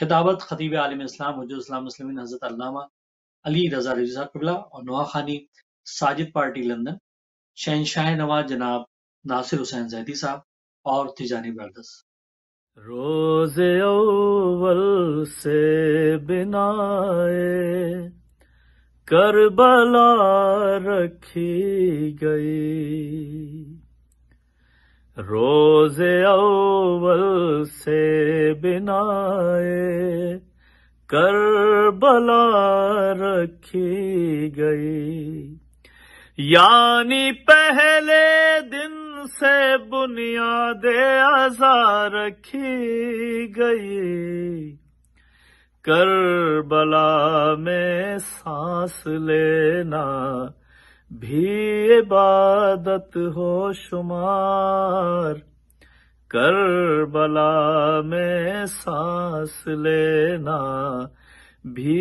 खिताबत खतीब आलम इस्लाम हजूसम हज़रत अलामा अली रजा रजा कबला और नवा खानी साजिद पार्टी लंदन शहनशाह नवाज जनाब नासिर हुसैन जैदी साहब और तिजानी ब्रदर्स रोज अव्वल से बिनाए करबला रखी गई रोज अवल से बिनाए कर बला रखी गई यानी पहले दिन से बुनियाद आजा रखी गई कर बला में सांस लेना भी इबादत हो शुमार करबला में सांस लेना भी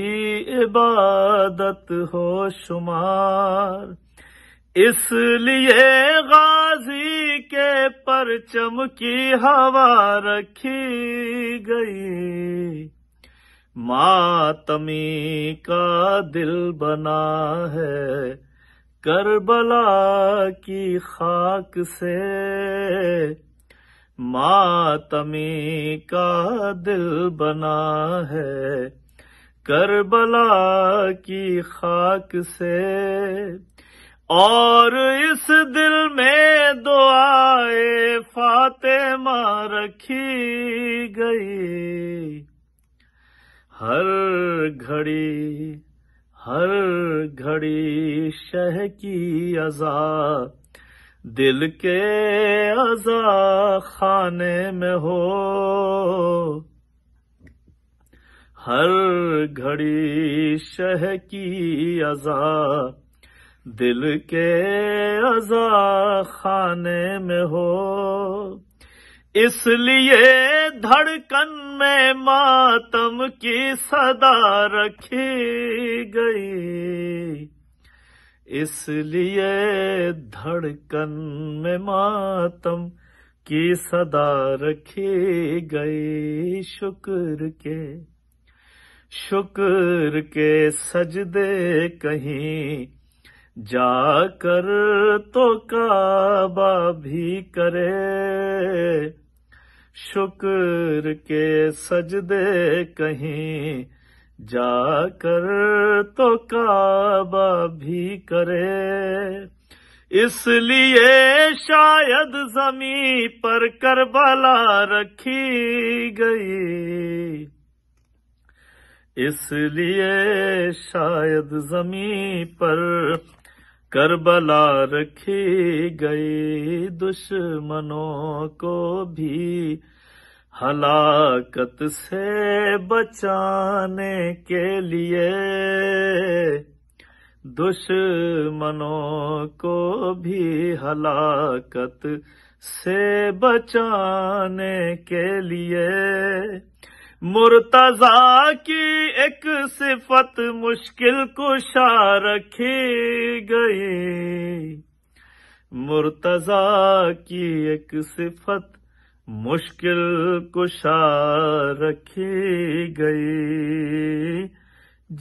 इबादत हो शुमार इसलिए गाजी के परचम की हवा रखी गई मातमी का दिल बना है करबला की खाक से मातमी का दिल बना है करबला की खाक से और इस दिल में दुआए फातिमा रखी गई हर घड़ी हर घड़ी शह की अजा दिल के अजा खाने में हो हर घड़ी शह की अजा दिल के अजा खाने में हो इसलिए धड़कन में मातम की सदा रखी गई इसलिए धड़कन में मातम की सदा रखी गई शुक्र के शुक्र के सजदे कहीं जाकर तो काबा भी करे शुक्र के सजदे कहीं जाकर तो काबा भी करे इसलिए शायद जमी पर करबला रखी गई इसलिए शायद जमी पर करबला रखे गए दुश्मनों को भी हलाकत से बचाने के लिए दुश्मनों को भी हलाकत से बचाने के लिए मुर्तजा की एक सिफत मुश्किल कुशा रखी गई मुर्तजा की एक सिफत मुश्किल कुशा रखी गई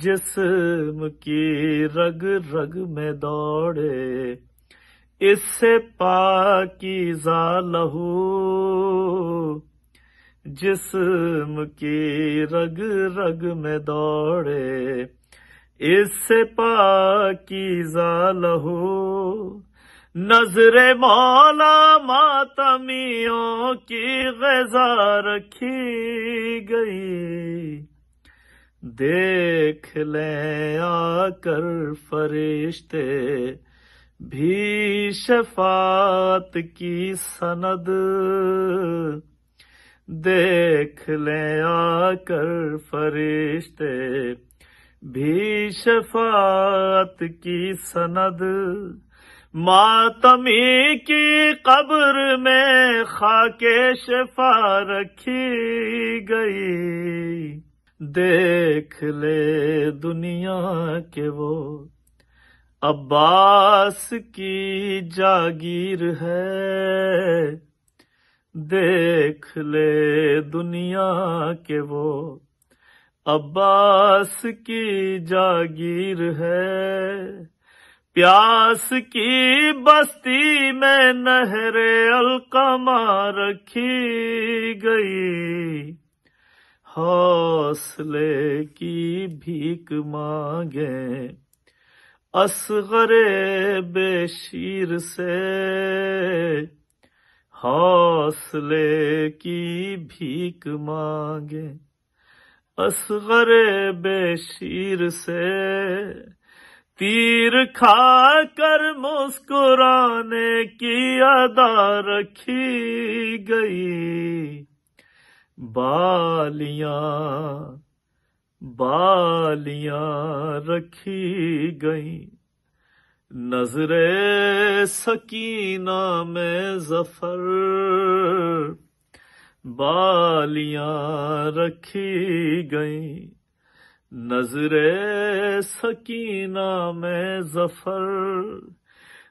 जिसम की रग रग में दौड़े इससे पाकी जा लहू जिसम की रग रग में दौड़े इससे पाकीजा लहू नजरे मौला मातमियों की गजा रखी गई देख ले आकर फरिश्ते भी शफात की सनद देख ले आकर फरिश्ते भी शफात की सनद मातमी की कब्र में खाके शफा रखी गई देख ले दुनिया के वो अब्बास की जागीर है देख ले दुनिया के वो अब्बास की जागीर है प्यास की बस्ती में नहरे अलकमा रखी गई हौसले की भीख मांगे असगरे बेशीर से हौसले की भीख मांगे असगर बेशीर से तीर खा कर मुस्कुराने की अदा रखी गई बालियां बालियां रखी गई नजरे सकीना में जफर बालियां रखी गई नजरे सकीना में जफर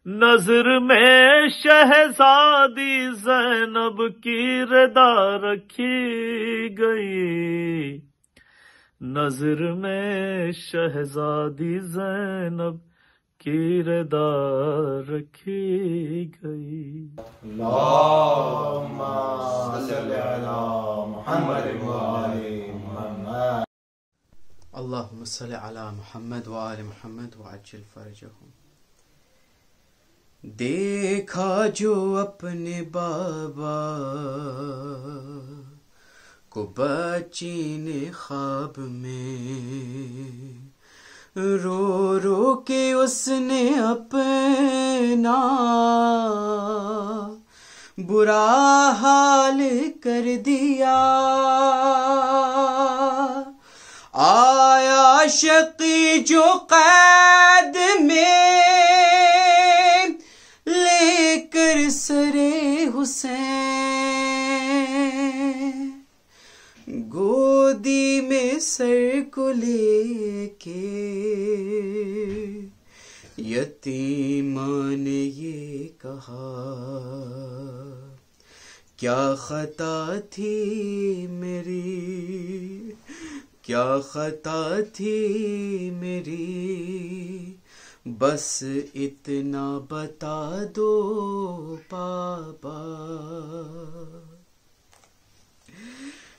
नजर में शहजादी जैनब की रदा रखी गई नजर में शहजादी जैनब किरदार रखी गई अल्लाहुम्म सल्लि अला मुहम्मद व आल देखा जो अपने बाबा को बची ने ख्वाब में रो रो के उसने अपना बुरा हाल कर दिया आया शकी जो कैद में लेकर सरे हुसैन नदी में सर को लेके यतीमा ने ये कहा क्या खता थी मेरी क्या खता थी मेरी बस इतना बता दो पापा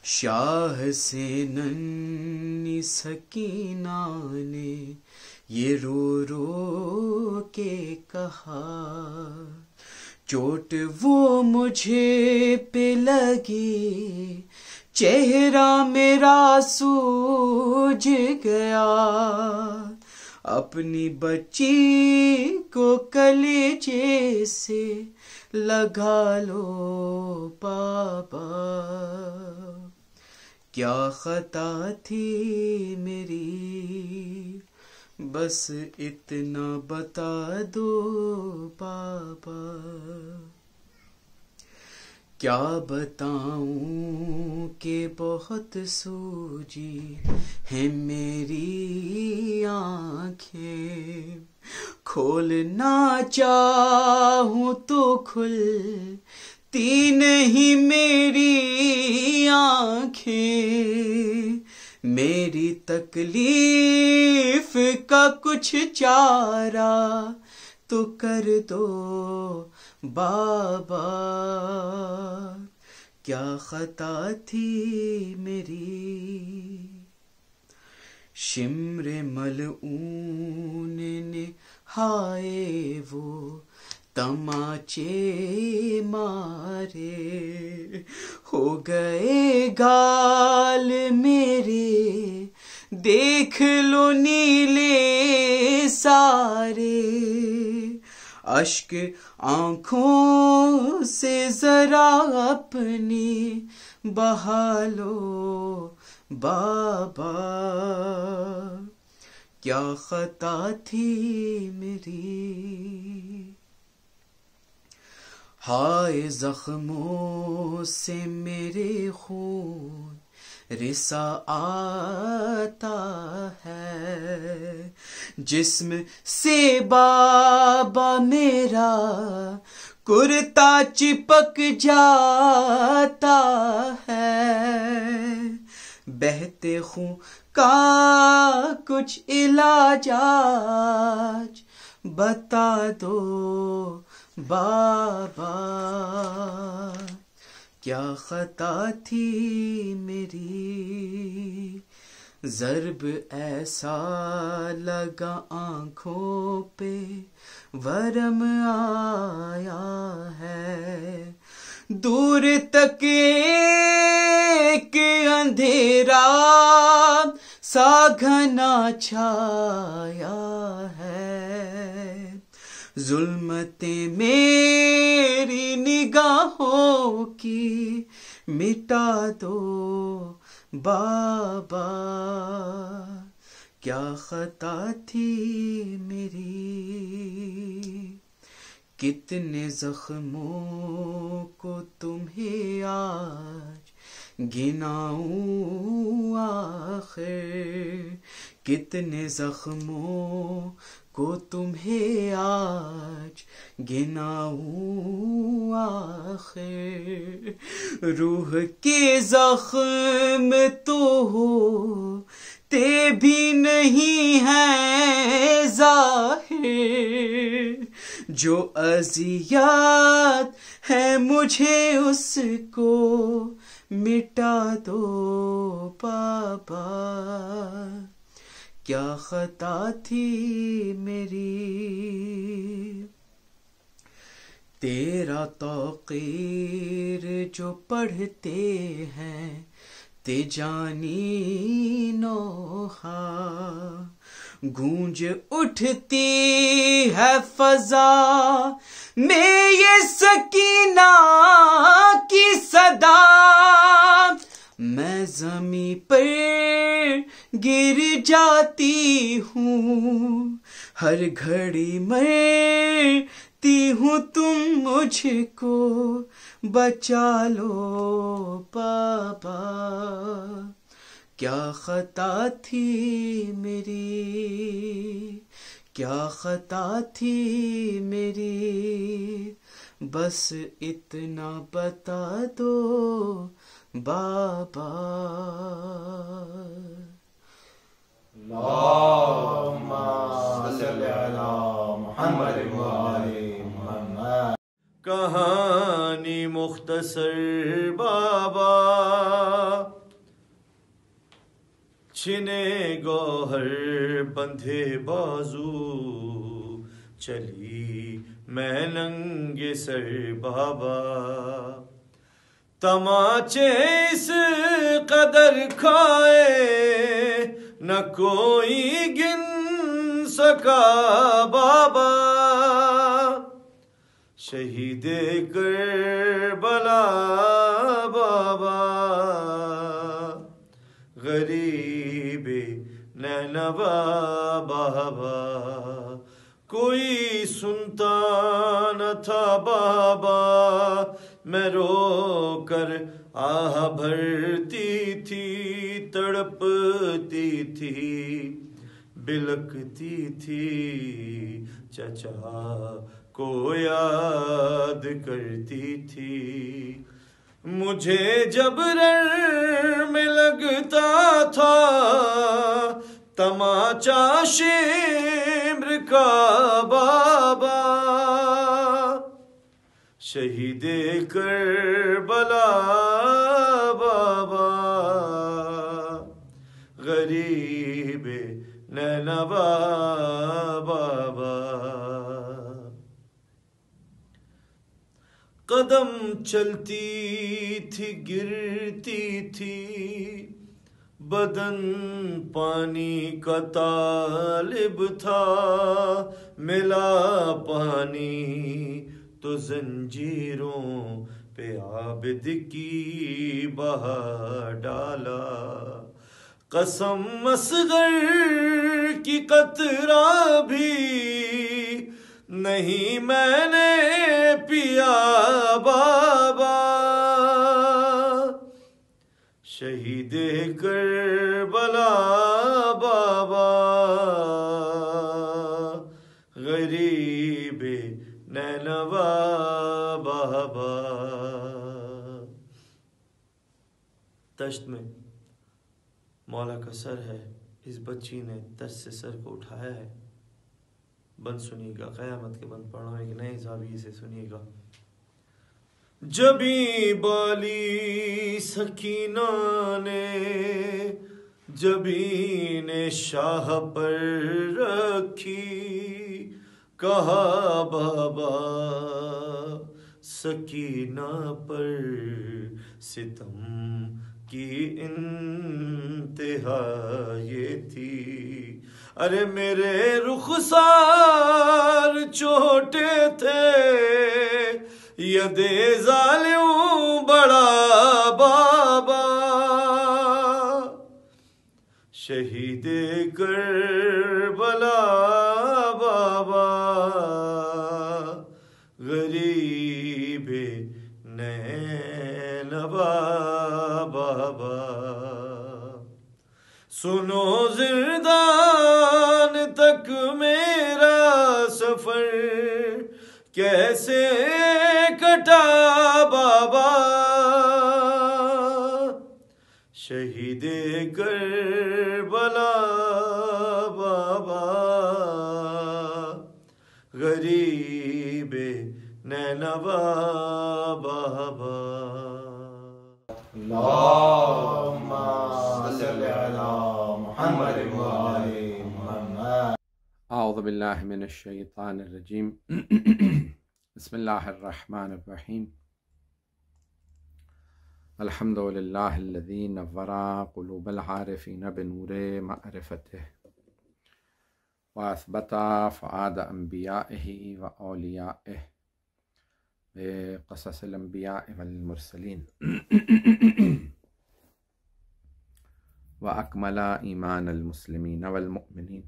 शाह से नन्नी सकीना ने ये रो रो के कहा चोट वो मुझे पे लगी चेहरा मेरा सूझ गया अपनी बच्ची को कलेजे से लगा लो पापा क्या खता थी मेरी बस इतना बता दो पापा क्या बताऊं के बहुत सूजी है मेरी आंखें खोलना चाहूं तो खुल तीन नहीं मेरी आंखें मेरी तकलीफ का कुछ चारा तो कर दो बाबा क्या खता थी मेरी शिमरे मल ऊन ने हाय वो तमाचे मारे हो गए गाल मेरे देख लो नीले सारे अश्क आंखों से जरा अपनी बहा लो बाबा क्या खता थी मेरी हाय जख्मों से मेरे खून रिसा आता है जिसम से बाबा मेरा कुर्ता चिपक जाता है बहते खून का कुछ इलाज बता दो बाबा क्या खता थी मेरी जरब ऐसा लगा आंखों पे वरम आया है दूर तक एक अंधेरा सा घना छाया है जुल्मते मेरी निगाहों की मिटा दो बाबा क्या खता थी मेरी कितने जख्मों को तुम्हें आज गिनाऊं आखिर कितने जख्मों को तुम्हें आज गिनाऊं आखिर रूह के जख्म तो हो ते भी नहीं है जाहिर जो अजियात है मुझे उसको मिटा दो पापा क्या खता थी मेरी तेरा तो जो पढ़ते हैं ते जानी नोहा गूंज उठती है फजा में ये सकीना की सदा मैं जमी पर गिर जाती हूँ हर घड़ी मरती हूँ तुम मुझको बचा लो पापा क्या खता थी मेरी क्या खता थी मेरी बस इतना बता दो बाबा اللهم صل على कहानी मुख्तसर बाबा छिने गौहर बंधे बाजू चली मैं नंगे सर बाबा तमाचे इस कदर खाए न कोई गिन सका बाबा शहीद कर बला बाबा गरीब नैनवा बाबा कोई सुनता न था बाबा मैं रो कर आह भरती थी तड़पती थी बिलकती थी चचा को याद करती थी मुझे जब रण में लगता था तमाचा शेम्र का बाबा शहीद कर बला बाबा कदम चलती थी गिरती थी बदन पानी का तालिब था मिला पानी तो जंजीरों पे आबिद की बहा डाला कसम मसगर की कतरा भी नहीं मैंने पिया बाबा शहीद बला बाबा गरीब नैनवा बाबा तश्त में मौला का सर है इस बच्ची ने तज से सर को उठाया है बन सुनिएगा क़यामत के बंद पढ़ो एक नए जावी से सुनिएगा जबी बाली सकीना ने जबी ने शाह पर रखी कहा बाबा सकीना पर सितम की इंतहा ये थी अरे मेरे रुखसार छोटे थे यदे जालियों बड़ा बाबा शहीद कर सुनो जिरदान तक मेरा सफर कैसे कटा बाबा शहीद बला बाबा गरीब नैनवा बाबा أعوذ بالله من الشيطان الرجيم بسم الله الرحمن الرحيم الحمد لله الذي نور قلوب العارفين بنور معرفته وأثبت فؤاد أنبيائه وأوليائه بقصص الأنبياء والمرسلين وأكمل إيمان المسلمين والمؤمنين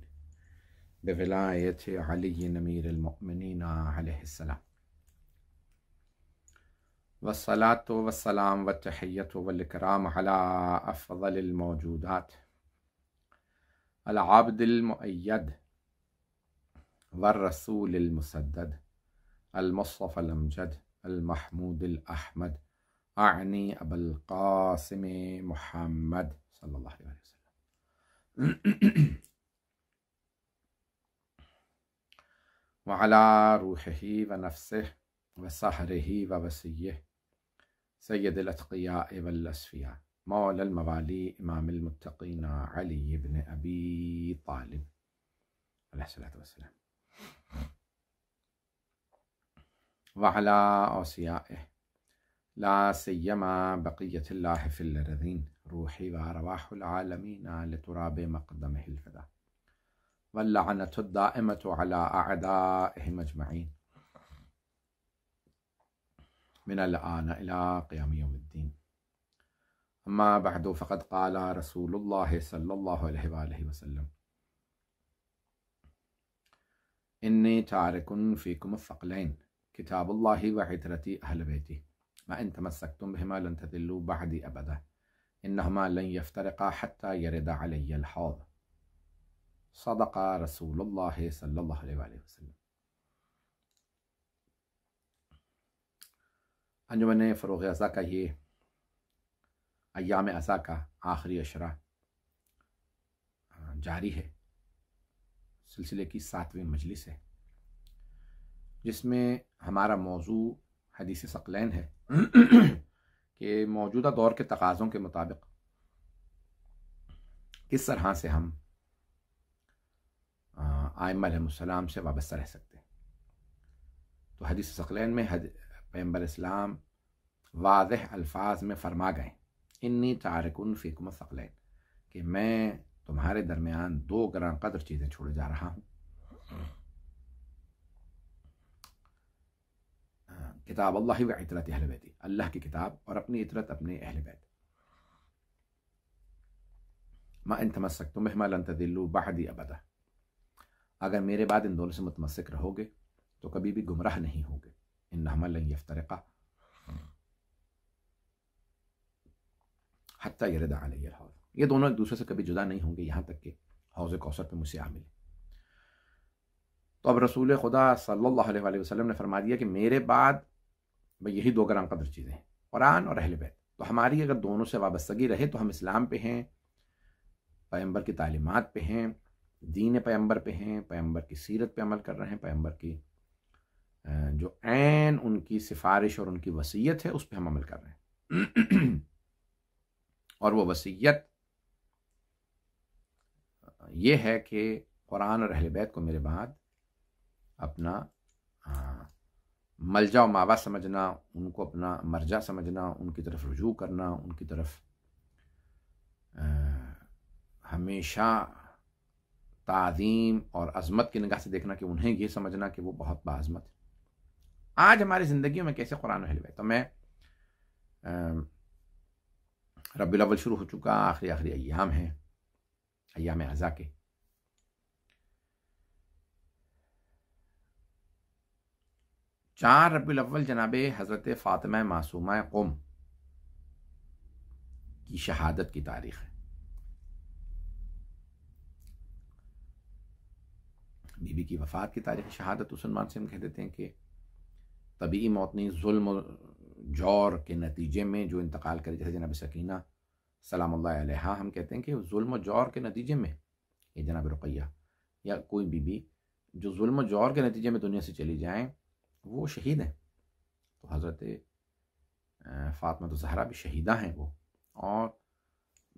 بولاية علي نمير المؤمنين عليه السلام والصلاة والسلام والتحية والإكرام على أفضل الموجودات العبد المؤيد والرسول المسدد المصطفى الأمجد المحمود الأحمد أعني أبا القاسم محمد صلى الله عليه وسلم وعلى روحه ونفسه وسهره ووسيه سيد الأتقياء والأسفياء مولى الموالي إمام المتقين علي بن أبي طالب عليه الصلاة والسلام وعلى أوصيائه لا سيما بقية الله في الأرضين روحي وأرواح العالمين لتراب مقدمه الفدا واللعنة الدائمة على أعدائهم أجمعين من الآن إلى قيام يوم الدين أما بعد فقد قال رسول الله صلى الله عليه وآله وسلم إني تارك فيكم الثقلين كتاب الله وعترتي أهل بيته ما وإن تمسكتم بهما لن تذلوا بعدي أبدا إنهما لن يفترقا حتى يرد علي الحوض صدق رسول الله صلى الله عليه وآله वसल्लम فروغ ازا کا یہ ایام ازا کا का اشرا جاری ہے سلسلے کی ساتویں مجلس ہے جس میں ہمارا موضوع हदीसी सकलैन है कि मौजूदा दौर के तकाज़ों के मुताबिक किस तरह से हम आयम से वाबस्ता रह सकते हैं तो हदीस सकलैन में हद पैम्बर इस्लाम वाज अल्फाज में फरमा गए इन्नी तारकुन फ़िकम सकलैन कि मैं तुम्हारे दरमियान दो ग्राम कदर चीज़ें छोड़े जा रहा हूँ किताब अल्लाह व इतरत अहल बैती अल्लाह की किताब और अपनी इतरत अपने अहल बैत माँ इन तमस्क तुम हिमालन तदिल्लू बहदी अबदा अगर मेरे बाद इन दोनों से मुतमसक रहोगे तो कभी भी गुमराह नहीं होगे इन हमल यफ्तरका हती यरद हौज ये दोनों एक दूसरे से कभी जुदा नहीं होंगे यहाँ तक कि हौज़ कौसर पर मुझसे आ मिले तो अब रसूल खुदा सल्लल्लाहु अलैहि वसल्लम ने फरमा दिया कि मेरे बाद भाई यही दो कदर चीज़ें हैं कुरान और अहल बैत तो हमारी अगर दोनों से वाबस्तगी रहे तो हम इस्लाम पे हैं पैम्बर की तालीमत पे हैं दीन पैम्बर पे हैं पैम्बर की सीरत पे अमल कर रहे हैं पैम्बर की जो एन उनकी सिफारिश और उनकी वसीयत है उस पर हम अमल कर रहे हैं और वो वसीयत ये है कि कुरान और अहल बैत को मेरे बाद अपना मलजा मावा समझना उनको अपना मर्जा समझना उनकी तरफ रुजू करना उनकी तरफ आ, हमेशा तज़ीम और अज़मत की निगाह से देखना कि उन्हें ये समझना कि वो बहुत बाज़मत आज हमारी ज़िंदगी में कैसे कुरान अहल तो मैं रबी शुरू हो चुका आखिरी आखिरी अयाम हैं अयाम अज़ा के चार अव्वल जनाब हज़रत फ़ातम मासूमा कम की शहादत की तारीख है बीबी की वफ़ात की तारीख शहादत मुसलमान से हम कह देते हैं कि तबी मौत नहीं जुल्म जौर के नतीजे में जो इंतकाल करे जैसे जनाब सकीना सलाम हम कहते हैं कि जुल्म जौर के नतीजे में ये जनाब रुकैया या कोई बीबी जो जुल्म जौर के नतीजे में दुनिया से चली जाएँ वो शहीद हैं तो हज़रत फ़ातमा तो जहरा भी शहीदा हैं वो और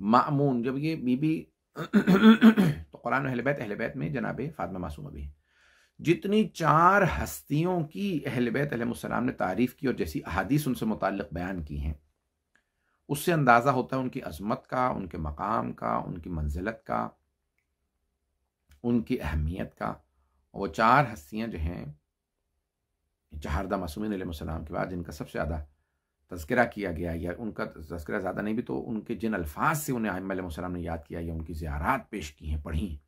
मामून जब ये बीबी तो कुरान अहलबैत अहलबैत में जनाब फ़ातमा मासूम भी हैं जितनी चार हस्तियों की अहलबैत ने तारीफ़ की और जैसी अहादीस उनसे मुतल बयान की हैं उससे अंदाज़ा होता है उनकी अजमत का उनके मकाम का उनकी मंजिलत का उनकी अहमियत का वो चार हस्तियाँ जो हैं जहारदा मासूमिन सलाम के बाद जिनका सबसे ज़्यादा तस्करा किया गया या उनका तस्करा ज़्यादा नहीं भी तो उनके जिन अल्फाज से उन्हें आम ने याद किया या उनकी ज्यारत पेश की हैं पढ़ी हैं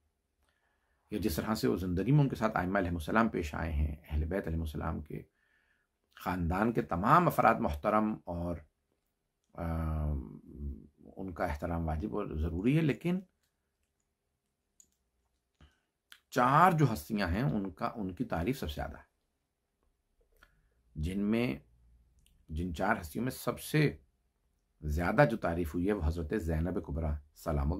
या जिस तरह से वो ज़िंदगी में उनके साथ आम पेश आए हैं अहल बैतम के ख़ानदान के तमाम अफराद मोहतरम और आ, उनका एहतराम वाजिब और ज़रूरी है लेकिन चार जो हस्तियां हैं उनका उनकी तारीफ सबसे ज़्यादा है जिनमें जिन चार हस्तियों में सबसे ज़्यादा जो तारीफ हुई है वह हज़रत ज़ैनब कुबरा सलाम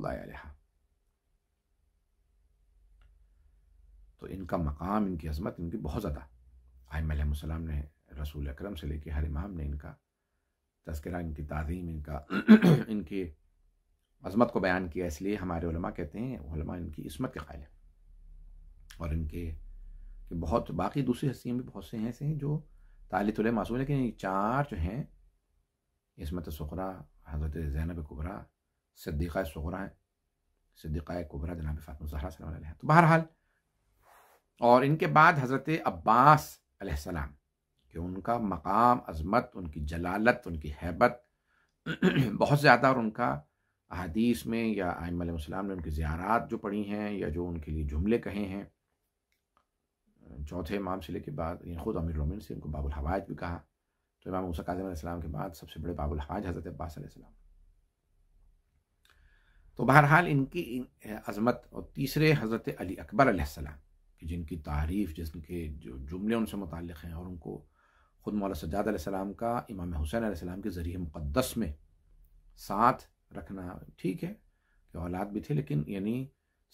तो इनका मकाम इनकी अजमत इनकी बहुत ज़्यादा आयम ने रसूल अक्रम से लेके हर इमाम ने इनका तस्करा इनकी तज़ीम इनका इनकी अजमत को बयान किया इसलिए हमारे उलमा कहते हैं उलमा इनकी इसमत के ख़्याल है और इनके कि बहुत बाकी दूसरी हस्तियाँ भी बहुत से ऐसे हैं जो तालितुल मासूम लेकिन ये चार जो हैं इसमें तो सखरा हज़रत जैनब कुबरा सद्दीक़ा सुखरा हैं सद्दीक़ा कुबरा जनाब फ़ातम जहरा तो बहरहाल और इनके बाद हज़रत अब्बास अलैहिस्सलाम कि उनका मकाम अजमत उनकी जलालत उनकी हैबत बहुत ज़्यादा और उनका अदीस में या आयम ने उनकी ज़्यारत जो पढ़ी हैं या जो उनके लिए जुमले कहे हैं चौथे इमाम से लेकर बाद खुद अमीर उमिन से उनको बाबुल हवाज भी कहा तो इमाम मूसा काजम के बाद सबसे बड़े बाबुल हवाज हज़रत अब्बास तो बहरहाल इनकी इन अजमत और तीसरे हज़रत अली अकबर कि जिनकी तारीफ़ जिनके जो जुमले उनसे मुतल हैं और उनको ख़ुद मौला सजाद आसमाम का इमाम हुसैन आसमाम के ज़रिए मुक़दस में साथ रखना ठीक है कि औलाद भी थे लेकिन यानी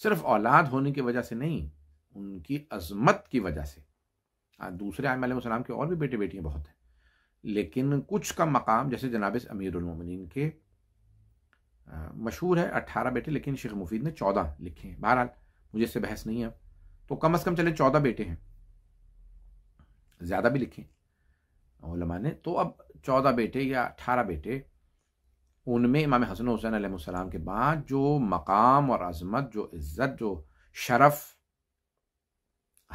सिर्फ औलाद होने की वजह से नहीं उनकी अजमत की वजह से हाँ, दूसरे आम सलाम के और भी बेटे बेटियाँ बहुत हैं लेकिन कुछ का मकाम जैसे जनाब अमीरमिन के मशहूर है अट्ठारह बेटे लेकिन शेख मुफीद ने चौदह लिखे हैं बहरहाल मुझे इससे बहस नहीं है तो कम अज़ कम चले चौदह बेटे हैं ज़्यादा भी लिखे ने तो अब चौदह बेटे या अट्ठारह बेटे उनमें इमाम हसन हुसैन के बाद जो मकाम और अजमत जो इज़्ज़त जो शरफ़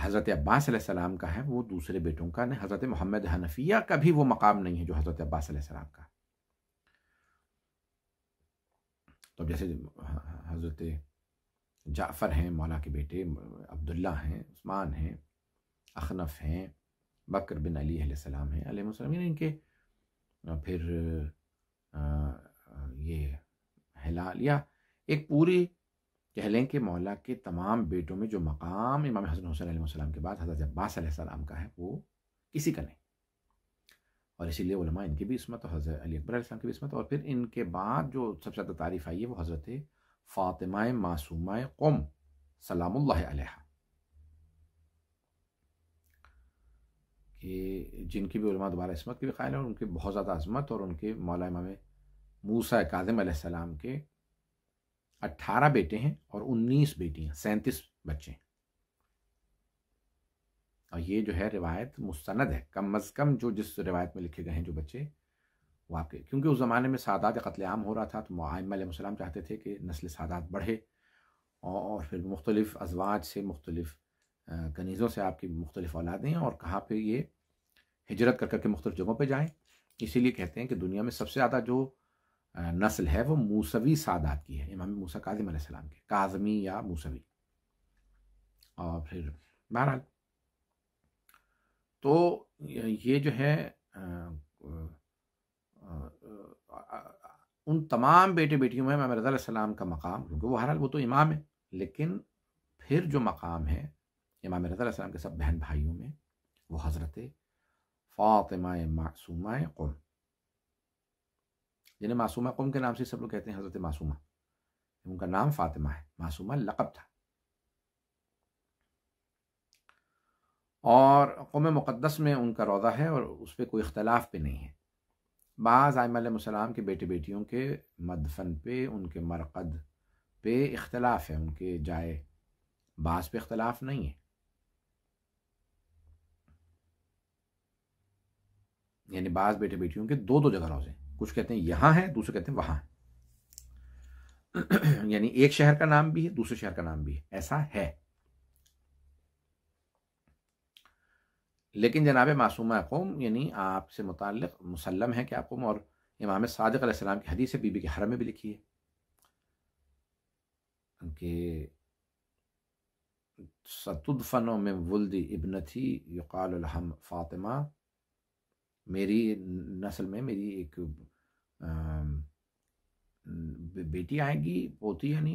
हज़रत अब्बास सलाम का है वो दूसरे बेटों का नहीं हज़रत मोहम्मद हनफिया का भी वो मकाम नहीं है जो हज़रत अब्बास सलाम का तो जैसे हज़रत जाफ़र हैं मौला के बेटे अब्दुल्ला हैं उस्मान हैं अखनफ हैं बकर बिन अली सलाम हैं अलैहिस्सलाम इनके फिर ये हिलाल या एक पूरी कहलें कि मौला के तमाम बेटों में जो मकाम इमाम हसन हुसैन के बाद हज़रत अब्बास सलाम का है वो किसी का नहीं और इसीलिए इनकी भी इसमत और हज़रत अली अकबर इस्लाम की भी इसमत और फिर इनके बाद जो सबसे ज़्यादा तारीफ़ आई है वो हज़रत फ़ातिमा मासूम कौम सलाम कि जिनकी भी दोबारा इसमत की भी कायल है और उनकी बहुत ज़्यादा अजमत और उनके मौला इमाम मूसा काजम के अट्ठारह बेटे हैं और उन्नीस बेटियां सैंतीस बच्चे हैं और ये जो है रिवायत मुस्तनद है कम अज़ कम जो जिस रिवायत में लिखे गए हैं जो बच्चे वो आपके क्योंकि उस ज़माने में सादात का कत्लेआम हो रहा था तो आम चाहते थे कि नस्ल सादात बढ़े और फिर मुख्तलिफ अजवाज से मुख्तलिफ कनीज़ों से आपकी मुख्तलिफ औलादें और कहाँ पर ये हिजरत कर करके मुख्तलिफ जगहों पर जाएँ इसीलिए कहते हैं कि दुनिया में सबसे ज़्यादा जो नस्ल है वो मूसवी सादात की है इमाम मूसा काजम सलाम के काजमी या मूसवी और फिर बहरहाल तो ये जो है उन तमाम बेटे बेटियों में इमाम रज़ा का मकाम क्योंकि वो हर वो तो इमाम है लेकिन फिर जो मकाम है इमाम रज़ा के सब बहन भाइयों में वो हज़रत फ़ातिमा मासूमा कौम जिन्हें मासूमा कौम के नाम से सब लोग कहते हैं हज़रत मासूमा उनका नाम फातिमा है मासूमा लकब था और कौम मुक़दस में उनका रौदा है और उस पर कोई इख्तलाफ भी नहीं है बाज़ आयमसम के बेटे बेटियों के मदफन पे उनके मरकद पे इख्तलाफ है उनके जाए बाज़ पे इख्तलाफ नहीं है यानी बाज़ बेटे बेटियों के दो दो जगह रोज़े कुछ कहते हैं यहाँ है दूसरे कहते हैं वहां है यानी एक शहर का नाम भी है दूसरे शहर का नाम भी है ऐसा है लेकिन जनाब मासूमा कौम यानी आपसे मुतल मुसलम है क्या आपको और इमाम सादक सलाम की हदीस बीबी के हरम में भी लिखी है कि सतुदफनों में वुल्दी इबनथी यकाल फ़ातिमा मेरी नस्ल में मेरी एक बेटी आएगी पोती यानी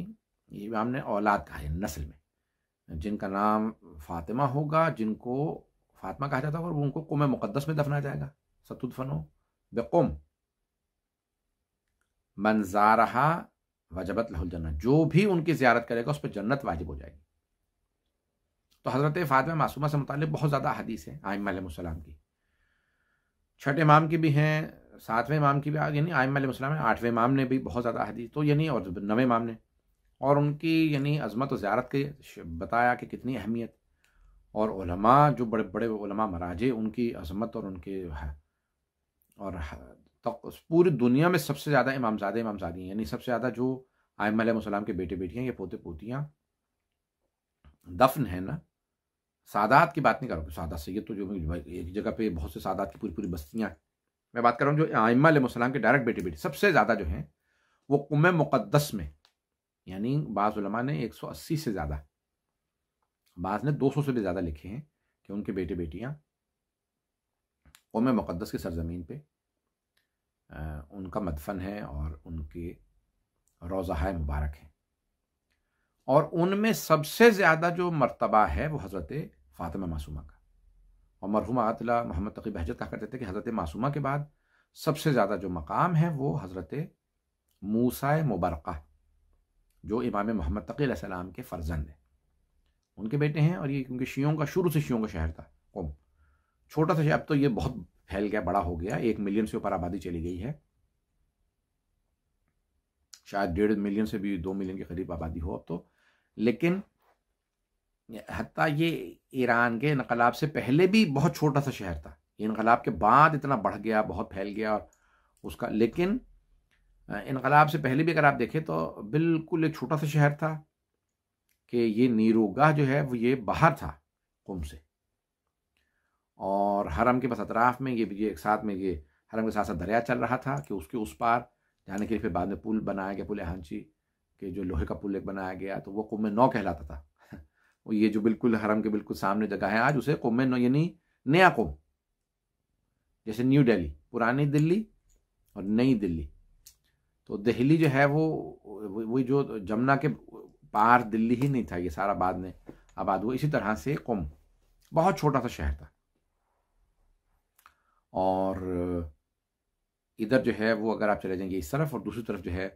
ये हमने औलाद कहा है नस्ल में जिनका नाम फातिमा होगा जिनको फातिमा कहा जाता है और उनको कुम मुक़दस में दफना जाएगा सतुदफनो बेकुम मंजारहा वजबत लहुल जन्नत जो भी उनकी ज्यारत करेगा उस पर जन्नत वाजिब हो जाएगी तो हज़रत फ़ातिमा मासूमा से मुतल बहुत ज़्यादा हदीस है आइम की छठे इमाम की भी हैं सातवें इमाम की भी यानी आयम मसलम आठवें इमाम ने भी बहुत ज़्यादा हदीस तो यानी और नवे इमाम ने और उनकी यानी अजमत व ज़्यारत के बताया कि कितनी अहमियत और उलमा जो बड़े बड़े उलमा मराजे उनकी अजमत और उनके और तो पूरी दुनिया में सबसे ज़्यादा इमामजादे इमामजादी यानी सबसे ज़्यादा जो आयम के बेटे बेटियाँ या पोते पोतियाँ दफन है ना सादात की बात नहीं कर रहा हूँ सादात सैद तो जो एक जगह पे बहुत से सादात की पूरी पूरी बस्तियाँ हैं मैं बात कर रहा हूँ जो आइम आसमाम के डायरेक्ट बेटे बेटे सबसे ज़्यादा जो हैं वो कुम मुक़दस में यानी बाज़ुलमा ने 180 से ज़्यादा बाज़ ने 200 से भी ज़्यादा लिखे हैं कि उनके बेटे बेटियाँ कौम मुक़दस की सरजमीन पर उनका मदफन है और उनके रोज़ाह मुबारक हैं और उनमें सबसे ज़्यादा जो मरतबा है वो हज़रत फ़ातिमा मासूमा का और मरहूम आतला मोहम्मद तकी बहजत कहा करते थे कि हज़रत मासूमा के बाद सबसे ज़्यादा जो मकाम है वो हज़रत मूसा मुबरक़ा जो इमाम मोहम्मद तकीम के फ़र्जंद हैं उनके बेटे हैं और ये क्योंकि शीयों का शुरू से शीयों का शहर था कौम छोटा सा अब तो ये बहुत फैल गया बड़ा हो गया एक मिलियन से ऊपर आबादी चली गई है शायद डेढ़ मिलियन से भी दो मिलियन के करीब आबादी हो अब तो लेकिन हती ये ईरान के इनकलाब से पहले भी बहुत छोटा सा शहर था ये इनकलाब के बाद इतना बढ़ गया बहुत फैल गया और उसका लेकिन इनकलाब से पहले भी अगर आप देखें तो बिल्कुल एक छोटा सा शहर था कि ये नीरोगा जो है वो ये बाहर था कुम से और हरम के बस अतराफ में ये ये एक साथ में ये हरम के साथ साथ दरिया चल रहा था कि उसके उस पार जाने के लिए फिर बाद में पुल बनाया गया पुल हांची कि जो लोहे का पुल एक बनाया गया तो वो कुम नौ कहलाता था वो ये जो बिल्कुल हरम के बिल्कुल सामने जगह है आज उसे कुम नौ यानी नया कुम जैसे न्यू दिल्ली पुरानी दिल्ली और नई दिल्ली तो दिल्ली जो है वो वही जो जमुना के पार दिल्ली ही नहीं था ये सारा बाद में आबाद हुआ इसी तरह से कुम बहुत छोटा सा शहर था और इधर जो है वो अगर आप चले जाएंगे इस तरफ और दूसरी तरफ जो है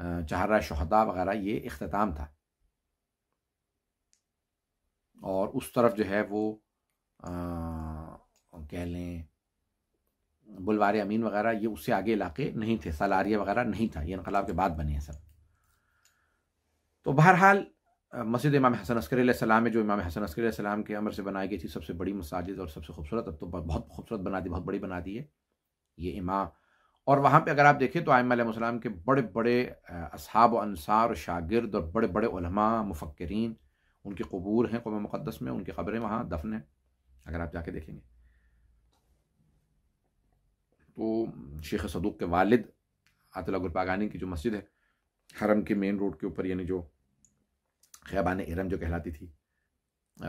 जहरा शहदा वगैरह ये अख्ताम था और उस तरफ जो है वो कह लें बुलवार अमीन वगैरह ये उससे आगे इलाके नहीं थे सलारिया वगैरह नहीं था ये इनकलाब के बाद बने हैं सब तो बहरहाल मस्जिद इमाम हसन अस्कर सलाम है जो इमाम हसन अस्कर सलाम के अमर से बनाई गई थी सबसे बड़ी मसाजिद और सबसे खूबसूरत अब तो बहुत खूबसूरत बना दी बहुत बड़ी बना दी है ये इमाम और वहाँ पे अगर आप देखें तो आयम के बड़े बड़े अब अनसार शागिर्द और बड़े बड़े मुफक्रीन उनके कबूर हैं कौम मुक़दस में उनकी ख़बरें वहाँ दफन हैं अगर आप जाके देखेंगे तो शेख सदूक के वालिद आतला गुरपागानी की जो मस्जिद है हरम के मेन रोड के ऊपर यानी जो खैबान इरम जो कहलाती थी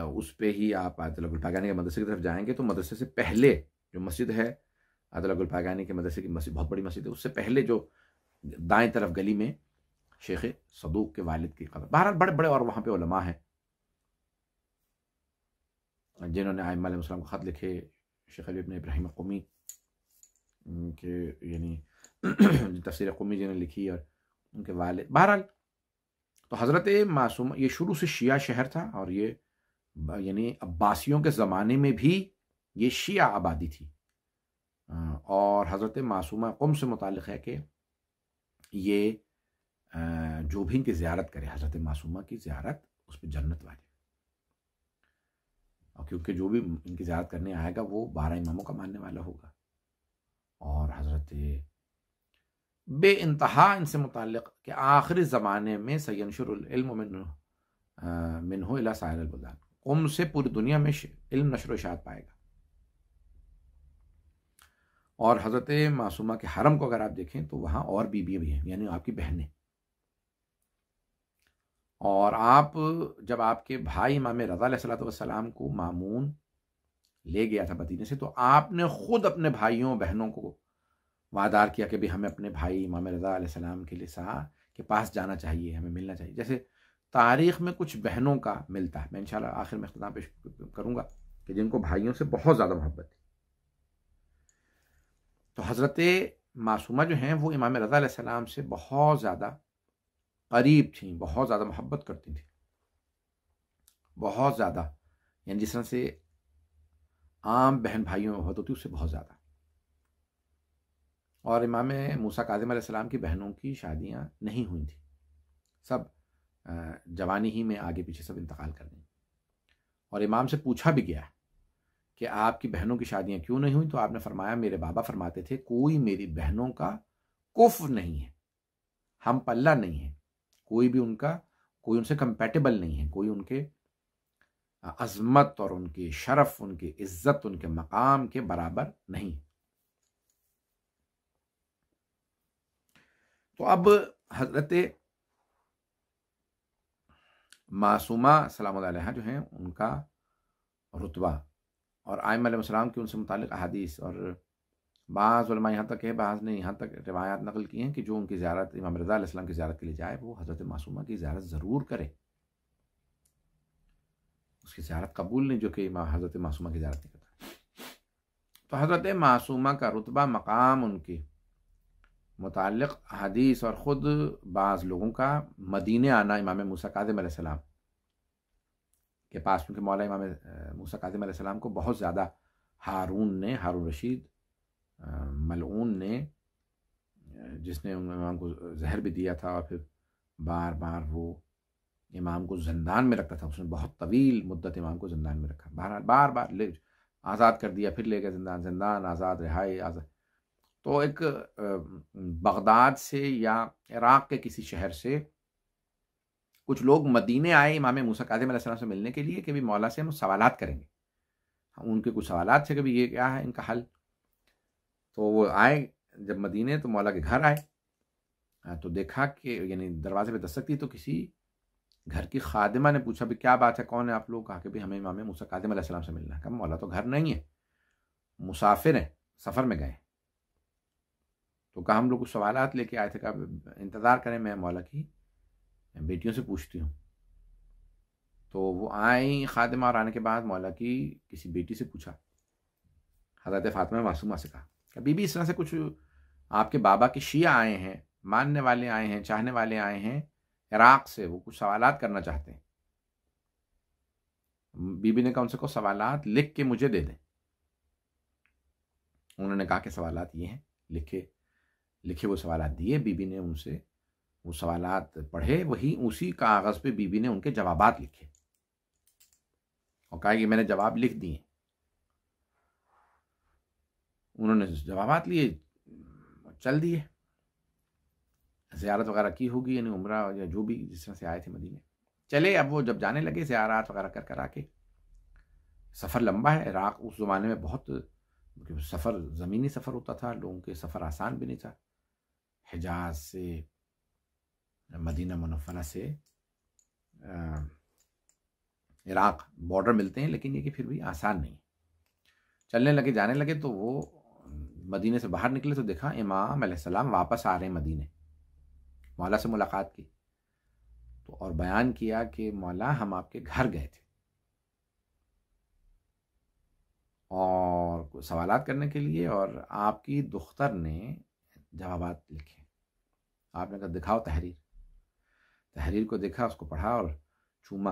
उस पर ही आप आयतला गुरपागानी के मदरसे की तरफ जाएंगे तो मदरसे से पहले जो मस्जिद है पैगानी के मदरसे की मस्जिद बहुत बड़ी मस्जिद है उससे पहले जो दाएं तरफ गली में शेख सदूक के वालिद की कब्र बहरहाल बड़े बड़े और वहाँ पे उलमा हैं जिन्होंने आयम को ख़त लिखे शेख अली इब्राहिम कौमी के यानी तफसर कौमी जिन्होंने लिखी और उनके वाले बहरहाल तो हज़रत मासूम ये शुरू से शिया शहर था और ये यानी अब्बासियों के ज़माने में भी ये शिया आबादी थी और हज़रत मासूमा कम से मुतल है कि ये जो भी इनकी ज़्यारत करे हज़रत मासूमा की ज़्यारत उस पर जन्नत वाली और क्योंकि जो भी इनकी ज़्यारत करने आएगा वो बारह इमामों का मानने वाला होगा और हज़रत बे इंतहा इनसे मुतल कि आखिरी ज़माने में सैनशरमिन मिनहो अला सायर अलबलान कौम से पूरी दुनिया में इल्म नशर शात पाएगा और हज़रत मासूमा के हरम को अगर आप देखें तो वहाँ और बीबियाँ भी हैं यानी आपकी बहनें और आप जब आपके भाई इमाम रज़ा सलाम को मामून ले गया था बदीने से तो आपने ख़ुद अपने भाइयों बहनों को वादार किया कि भाई हमें अपने भाई इमाम रज़ा सलाम के सा के पास जाना चाहिए हमें मिलना चाहिए जैसे तारीख़ में कुछ बहनों का मिलता है मैं इन आखिर में अख्ताम पेश करूँगा कि जिनको भाइयों से बहुत ज़्यादा मोहब्बत थी तो हज़रत मासूमा जो हैं वो इमाम रज़ा सलाम से बहुत ज़्यादा करीब थी बहुत ज़्यादा मोहब्बत करती थी बहुत ज़्यादा यानी जिस तरह से आम बहन भाइयों में होती उससे बहुत ज़्यादा और इमाम मूसा काजम सलाम की बहनों की शादियाँ नहीं हुई थी सब जवानी ही में आगे पीछे सब इंतकाल कर गई और इमाम से पूछा भी गया है कि आपकी बहनों की शादियां क्यों नहीं हुई तो आपने फरमाया मेरे बाबा फरमाते थे कोई मेरी बहनों का कुफ नहीं है हम पल्ला नहीं है कोई भी उनका कोई उनसे कंपेटेबल नहीं है कोई उनके अजमत और उनके शरफ उनके इज्जत उनके मकाम के बराबर नहीं है तो अब हजरत मासूमा सलाम जो हैं उनका रुतबा और आयम की उनसे मुतल अदीस और बाज़ यहाँ तक है बाज़ ने यहाँ तक रवायात नकल की हैं कि जो उनकी ज्यारत इमाम रज़ा की ज्यारत के लिए जाए वो हज़रत मासूमा की ज्यारत ज़रूर करे उसकी ज्यारत कबूल नहीं जो कि हज़रत मासूमा की ज्यारत नहीं करता तो हज़रत मासूमा का रुतबा मकाम उनके मुतल अदीस और ख़ुद बाज़ लोगों का मदीने आना इमाम मूसा कादम सलाम के पास क्योंकि मौला इमाम मूसा कादिम सलाम को बहुत ज़्यादा हारून ने हारून रशीद मलून ने जिसने इमाम को जहर भी दिया था और फिर बार बार वो इमाम को जंदान में रखता था उसने बहुत तवील मुद्दत इमाम को जंदान में रखा बार बार बार ले आज़ाद कर दिया फिर ले गया जंदान जंदान आज़ाद रिहाई आज़ाद तो एक बगदाद से या इराक़ के किसी शहर से कुछ लोग मदीने आए इमाम मूसा काजम से मिलने के लिए कि भी मौला से हम सवाल करेंगे हम हाँ, उनके कुछ सवाल थे कि ये क्या है इनका हल तो वो आए जब मदीने तो मौला के घर आए हाँ, तो देखा कि यानी दरवाजे पे दस्तक दी तो किसी घर की खादिमा ने पूछा भी क्या बात है कौन है आप लोग कहा कि भाई हमें इमाम मूसा कादिम से मिलना है कहा मौला तो घर नहीं है मुसाफिर हैं सफ़र में गए तो कहा हम लोग कुछ सवाल लेके आए थे कहा इंतज़ार करें मैं मौला की बेटियों से पूछती हूँ तो वो आई खातिमा और आने के बाद मौला की किसी बेटी से पूछा हज़रत फातिमा मासूमा से कहा कि बीबी इस तरह से कुछ आपके बाबा के शिया आए हैं मानने वाले आए हैं चाहने वाले आए हैं इराक से वो कुछ सवाल करना चाहते हैं बीबी ने कहा उनसे को सवाल लिख के मुझे दे दें उन्होंने कहा कि सवाल ये हैं लिखे लिखे वो सवाल दिए बीबी ने उनसे वो सवाल पढ़े वही उसी कागज़ पे बीबी ने उनके जवाब लिखे और कहा कि मैंने जवाब लिख दिए उन्होंने जवाब लिए चल दिए ज्यारत वगैरह की होगी यानी उम्र या जो भी जिस तरह से आए थे मदीने चले अब वो जब जाने लगे ज्यारत वगैरह कर कर के सफ़र लंबा है इराक उस ज़माने में बहुत सफ़र ज़मीनी सफ़र होता था लोगों के सफ़र आसान भी नहीं था हिजाज से मदीना मुनफना से इराक़ बॉर्डर मिलते हैं लेकिन ये कि फिर भी आसान नहीं चलने लगे जाने लगे तो वो मदीने से बाहर निकले तो देखा इमाम सलाम वापस आ रहे हैं मदीने मौला से मुलाकात की तो और बयान किया कि मौला हम आपके घर गए थे और सवाल करने के लिए और आपकी दुख्तर ने जवाब लिखे आपने कहा दिखाओ तहरीर तहरीर को देखा उसको पढ़ा और चूमा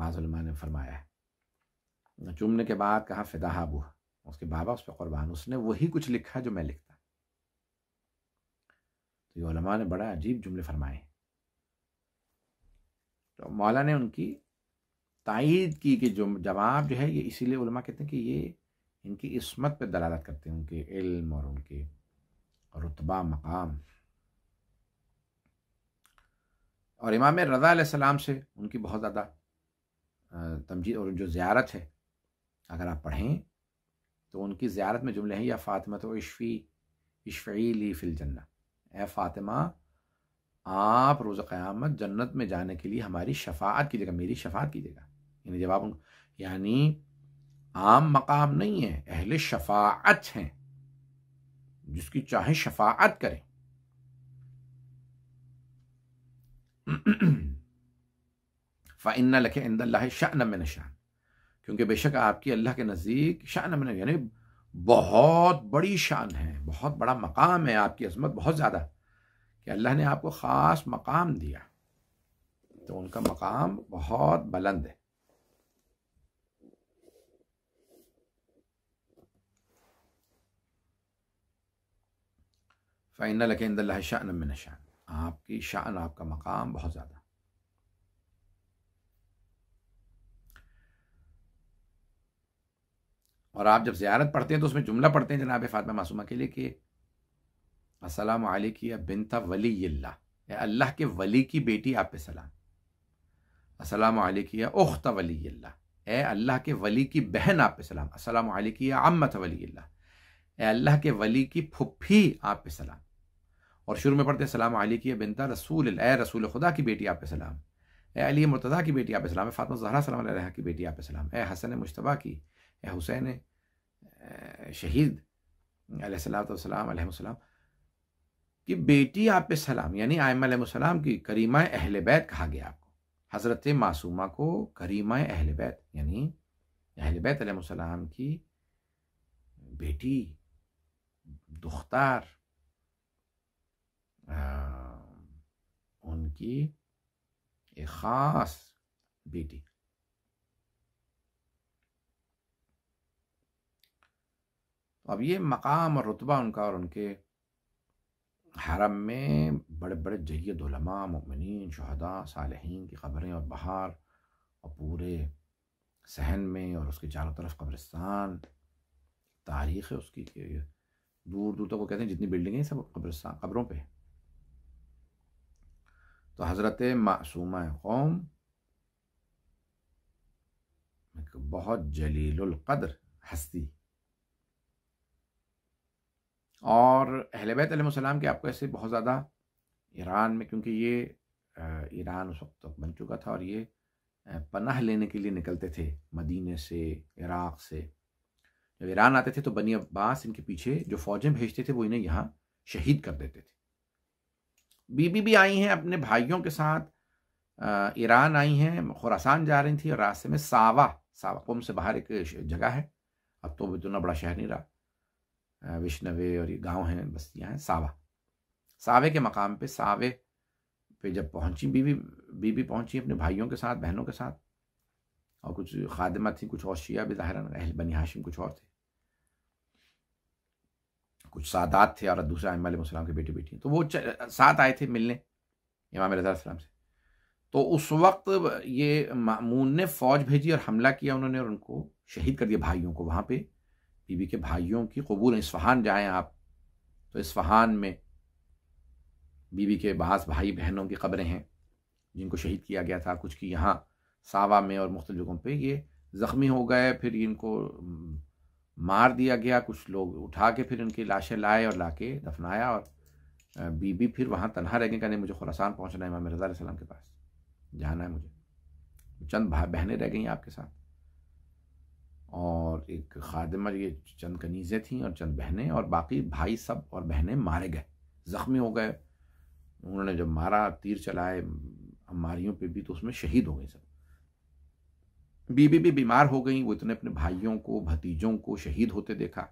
बाजुलमा ने फरमाया है चूमने के बाद कहा फ़िदा हाबू उसके बाबा उस पर कुरबान उसने वही कुछ लिखा जो मैं लिखता तो ये ने बड़ा अजीब जुमले फरमाए तो मौला ने उनकी तायद की कि जो जवाब जो है ये इसीलिए उलमा कहते हैं कि ये इनकी इसमत पर दलालत करते हैं उनके इल्म और उनके रुतबा मकाम और इमाम रज़ा सलाम से उनकी बहुत ज़्यादा तमजीद और जो ज़्यारत है अगर आप पढ़ें तो उनकी ज़्यारत में जुमले हैं या फ़ातिमा तो इश्फी इश्फी ली फिल जन्ना ए फ़ातिमा आप रोज़ क़्यामत जन्नत में जाने के लिए हमारी शफात कीजिएगा मेरी शफात कीजिएगा यानी जब आप यानी आम मकाम नहीं है अहल शफात हैं जिसकी चाहे शफात करें फाइना लखे इंदल्ला शान में शान क्योंकि बेशक आपकी अल्लाह के नज़दीक शान में यानी बहुत बड़ी शान है बहुत बड़ा मकाम है आपकी अजमत बहुत ज़्यादा कि अल्लाह ने आपको ख़ास मकाम दिया तो उनका मकाम बहुत बुलंद है फ़ैन लखे इंदल्ला शान में शान आपकी शान आपका मकाम बहुत ज़्यादा और आप जब ज़्यारत पढ़ते हैं तो उसमें जुमला पढ़ते हैं जनाब फातमा मासूमा के लिए कि असलम या बिनता वली अल्लाह के वली की बेटी आप पे सलाम असलम या उख्त वली अल्लाह के वली की बहन आप पे सलाम असलम या अम्मत वली अल्लाह के वली की फुफी आप पे सलाम और शुरू में पढ़ते हैं सलाम अली की बिनता रसूल ए रसूल खुदा की बेटी आप सलाम ए अली मुर्तदा की बेटी आप सलाम ए फातमा जहरा सलाम की बेटी आप सलाम ए हसन मुशतबा की ए हुसैन शहीद सलाम कि बेटी आप सलाम यानी आयम की करीमा अहल बैत कहा गया आपको हज़रत मासूमा को करीमा अहल बैत यानी अहल बैत की बेटी दुख्तार उनकी एक ख़ास बेटी तो अब ये मकाम और रुतबा उनका और उनके हरम में बड़े बड़े जयद उलमा ममिन शहदा सालहीन की खबरें और बहार और पूरे सहन में और उसके चारों तरफ कब्रिस्तान तारीख़ है उसकी दूर दूर तक तो वो कहते हैं जितनी बिल्डिंगें सब कब्रिस्तान कब्रों पे तो हज़रत मासूमा कौम एक बहुत कदर हस्ती और अहलबैतम के आपको ऐसे बहुत ज़्यादा ईरान में क्योंकि ये ईरान उस वक्त तक तो बन चुका था और ये पनाह लेने के लिए निकलते थे मदीने से इराक़ से जब ईरान आते थे तो बनी अब्बास इनके पीछे जो फ़ौजें भेजते थे वो इन्हें यहाँ शहीद कर देते थे बीबी भी आई हैं अपने भाइयों के साथ ईरान आई हैं खुरासान जा रही थी और रास्ते में सावा सावा कुम से बाहर एक जगह है अब तो इतना तो बड़ा शहर नहीं रहा विष्णवे और ये गांव हैं बस्तियां हैं सावा सावे के मकाम पे सावे पे जब पहुंची बीबी बीबी पहुंची अपने भाइयों के साथ बहनों के साथ और कुछ खादमा थी कुछ और शिया भी ज़ाहिर बनी हाशिम कुछ और थे कुछ सादात थे और दूसरा इमाम अलैहिस्सलाम के बेटे बेटी तो वो साथ आए थे मिलने इमाम रजाम से तो उस वक्त ये मामून ने फौज भेजी और हमला किया उन्होंने और उनको शहीद कर दिया भाइयों को वहाँ पे बीबी के भाइयों की कबूल इस्फहान जाएं आप तो इस्फहान में बीबी के बास भाई बहनों की खबरें हैं जिनको शहीद किया गया था कुछ की यहाँ सावा में और मुख्त जगहों पर ये ज़ख्मी हो गए फिर इनको मार दिया गया कुछ लोग उठा के फिर उनकी लाशें लाए और लाके दफनाया और बीबी फिर वहाँ तनहा रह गई कहने मुझे खुरासान पहुँचना है इमाम रज़ा सलाम के पास जाना है मुझे चंद भाई बहनें रह गई आपके साथ और एक खादमा ये चंद कनीज़ें थीं और चंद बहनें और बाकी भाई सब और बहने मारे गए ज़ख्मी हो गए उन्होंने जब मारा तीर चलाए अमारियों पे भी तो उसमें शहीद हो गए सब बीबी भी बीमार हो गई वो इतने अपने भाइयों को भतीजों को शहीद होते देखा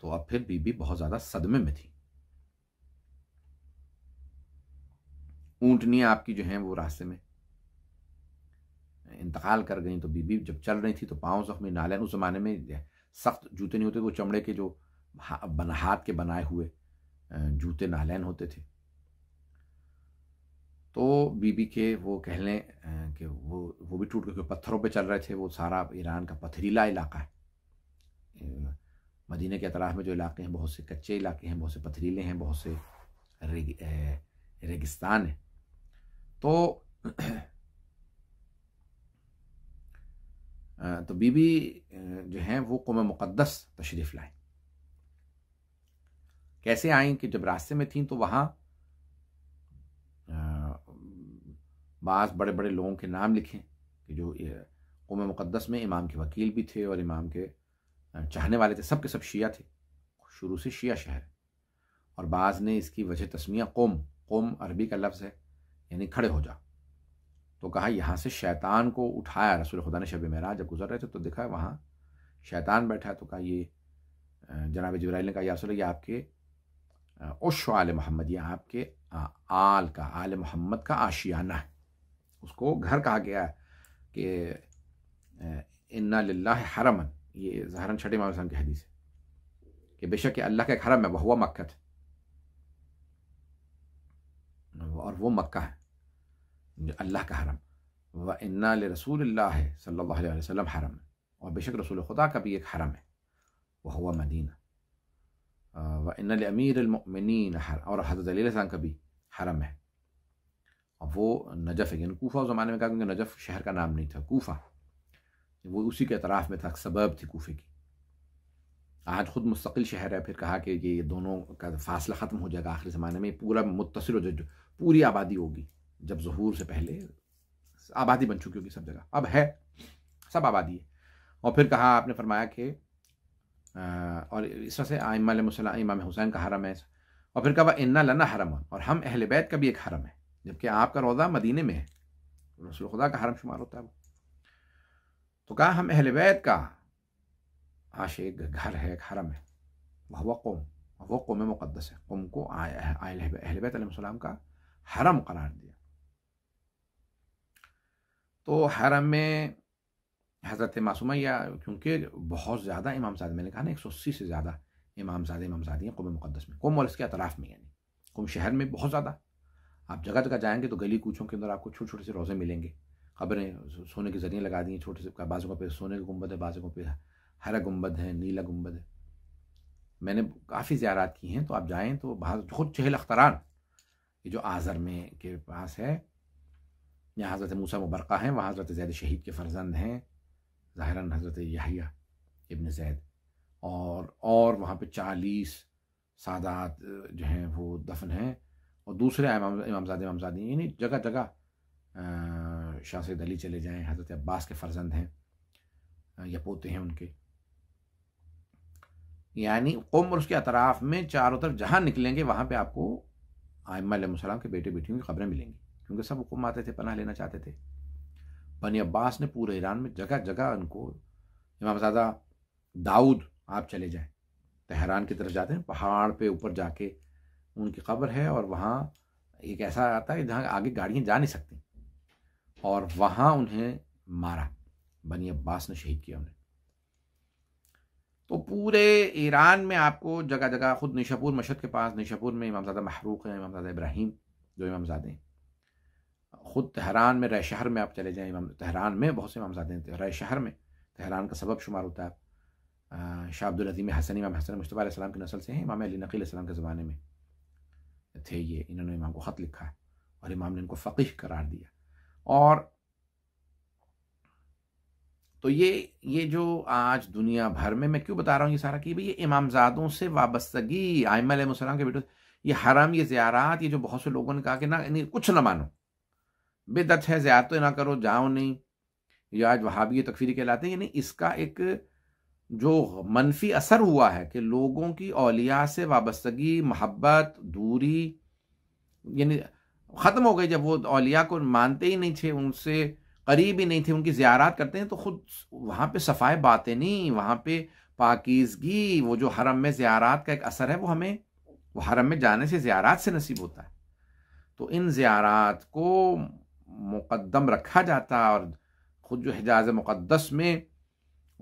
तो अब फिर बीबी बहुत ज्यादा सदमे में थी ऊंटनियां आपकी जो है वो रास्ते में इंतकाल कर गई तो बीबी जब चल रही थी तो पाँव जख्मी नालन उस जमाने में सख्त जूते नहीं होते वो चमड़े के जो बना हाथ के बनाए हुए जूते नालैन होते थे तो बीबी के वो कह लें कि वो वो भी टूट क्योंकि पत्थरों पे चल रहे थे वो सारा ईरान का पथरीला इलाका है मदीने के अतराफ़ में जो इलाके हैं बहुत से कच्चे इलाके हैं बहुत से पथरीले हैं बहुत से रेगिस्तान है तो तो बीबी जो हैं वो कौम मुक़दस तशरीफ़ लाए कैसे आई कि जब रास्ते में थी तो वहाँ बास बड़े बड़े लोगों के नाम लिखें कि जो कौम मुक़दस में इमाम के वकील भी थे और इमाम के चाहने वाले थे सब के सब शिया थे शुरू से शिया शहर और बाज़ ने इसकी वजह तस्मिया कौम कौम अरबी का लफ्ज़ है यानी खड़े हो जा तो कहा यहाँ से शैतान को उठाया रसूल खुदा ने शब महराज जब गुजर रहे थे तो देखा वहाँ शैतान बैठा तो कहा ये जनाब जब्राइल ने कहा यासुल ये आपके उश आल मोहम्मद ये आपके आल का आल मोहम्मद का आशियाना है उसको घर कहा गया है कि इन्ना लाला हरमन ये जहरन छठे इमाम वसलम की हदीस है कि बेशक अल्लाह का एक हरम है वह हुआ मक्का और वो मक्का है अल्लाह का हरम व इन्ना रसूल सल्ला हरम और बेशक रसूल खुदा का भी एक हरम है वह हुआ मदीना व इन्ना अमीर और हज़रत अली का भी हरम है अब वो नजफ़ है यानी कोफ़ा उस ज़माने में कहा क्योंकि नजफ़ शहर का नाम नहीं था कोफ़ा वो उसी के अतराफ़ में था सबब थी कोफ़े की आज ख़ुद मुस्तकिल शहर है फिर कहा कि ये दोनों का फासला ख़त्म हो जाएगा आखिरी ज़माने में पूरा मुतसर हो जाए पूरी आबादी होगी जब जहूर से पहले आबादी बन चुकी होगी सब जगह अब है सब आबादी है और फिर कहा आपने फरमाया कि और इस तरह से आइमा इमाम हुसैन का हरम है और फिर कहा इन्ना लना हरम और हम अहल बैत का भी एक हरम है जबकि आपका रोज़ा मदीने में है रसूल खुदा का हरम शुमार होता है वो तो कहा हम अहल बैत का आश एक घर है एक हरम है वह कौम वह कौम मुक़दस है कौम को अहल बैत का हरम करार दिया तो हरम में हज़रत या क्योंकि बहुत ज़्यादा इमाम साहब मैंने कहा ना एक सौ अस्सी से ज़्यादा इमाम साहब इमाम साहब हैं कौम मुक़दस में कौम और इसके अतराफ़ में यानी कौम शहर में बहुत ज़्यादा आप जगह जगह जाएंगे तो गली कूचों के अंदर आपको छोटे छोटे से रोज़े मिलेंगे खबरें सोने के जरिए लगा दी छोटे से बाजुकों पे सोने का गुम्बद है बाज़ों पे हरा गुम्बद है नीला गुम्बद है मैंने काफ़ी ज्यारात की हैं तो आप जाएँ तो बाहर खुद चहल अख्तरान ये जो आज़र में के पास है यहाँ हज़रत मूसा मुबरक़ा हैं वहाँ हज़रत जैद शहीद के फर्जंद हैं ज़ाहरा हज़रत याहिया इबन जैद और और वहाँ पे चालीस सादात जो हैं वो दफन हैं और दूसरे इमामजादे इमामजादे यानी जगह जगह शाह सैद अली चले जाएँ हज़रत अब्बास के फ़र्जंद हैं या पोते हैं उनके यानी कम और उसके अतराफ़ में चारों तरफ जहाँ निकलेंगे वहाँ पे आपको आयम्मा के बेटे बेटियों की खबरें मिलेंगी क्योंकि सब हुकुम आते थे पनाह लेना चाहते थे बनी अब्बास ने पूरे ईरान में जगह जगह उनको इमामजादा दाऊद आप चले जाएँ तहरान की तरफ जाते हैं पहाड़ पे ऊपर जाके उनकी कब्र है और वहाँ एक ऐसा आता है जहाँ आगे गाड़ियाँ जा नहीं सकती और वहाँ उन्हें मारा बनी अब्बास ने शहीद किया उन्हें तो पूरे ईरान में आपको जगह जगह ख़ुद निशापुर मशद के पास निशापुर में इमामजादा महरूक हैं इमामजादा इब्राहिम जो इमामजादे हैं ख़ुद तहरान में रह शहर में आप चले जाएँ इमाम तहरान में बहुत से इमामजादे हैं रह शहर में तहरान का सबब शुमार होता है शाह अब्दुल अजीम हसन इमाम हसन मुशतबा के नसल से हैं इमाम अली नकील के ज़माने में थे ये इन्होंने इमाम को ख़त लिखा है और इमाम ने इनको फ़कीह करार दिया और तो ये ये जो आज दुनिया भर में मैं क्यों बता रहा हूँ ये सारा कि भाई ये इमामजादों से वाबस्तगी आयम के बेटों ये हरम ये ज़्यारात ये जो बहुत से लोगों ने कहा कि ना कुछ ना मानो बेदत है ज़्यारत ना करो जाओ नहीं या आज वहाबी तकफीरी कहलाते हैं यानी इसका एक जो मनफी असर हुआ है कि लोगों की अलिया से वाबस्तगी मोहब्बत दूरी यानी ख़त्म हो गई जब वो अलिया को मानते ही नहीं थे उनसे करीब ही नहीं थे उनकी ज़्यारत करते हैं तो ख़ुद वहाँ पे सफ़ाए बातें नहीं वहाँ पे पाकिजगी वो जो हरम में ज़्यारत का एक असर है वो हमें वो हरम में जाने से ज़्यारत से नसीब होता है तो इन ज़्यारत को मुक़दम रखा जाता और ख़ुद जो हिजाज मुक़दस में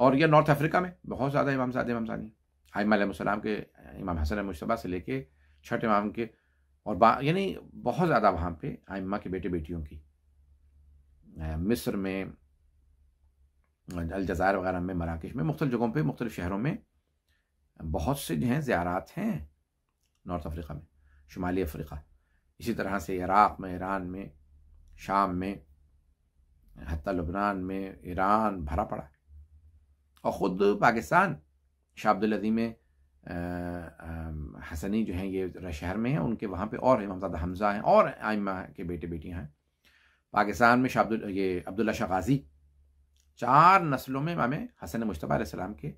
और यह नॉर्थ अफ्रीका में बहुत ज़्यादा इमाम सादे इमाम सानी आईमाम के इमाम हसन मुशतबा से लेके छठ इमाम के और यानी बहुत ज़्यादा वहाँ पे आइम्मा के बेटे बेटियों की मिस्र में अलजायर वगैरह में मराकश में मुख्तल जगहों पर मुख्तु शहरों में बहुत से जो हैं ज़्यारात हैं नॉर्थ अफ्रीका में शुमाली अफ्रीका इसी तरह से इराक़ में ईरान में शाम में हती लबनान में ईरान भरा पड़ा है और ख़ुद पाकिस्तान शाह हसनी जो हैं ये शहर में हैं उनके वहाँ पे और इमामजाद हमज़ा हैं और आइमा के बेटे बेटियाँ हैं पाकिस्तान में शाह ये अब्दुल्ला शाह गाजी चार नस्लों में इमाम हसन मुशतबाम के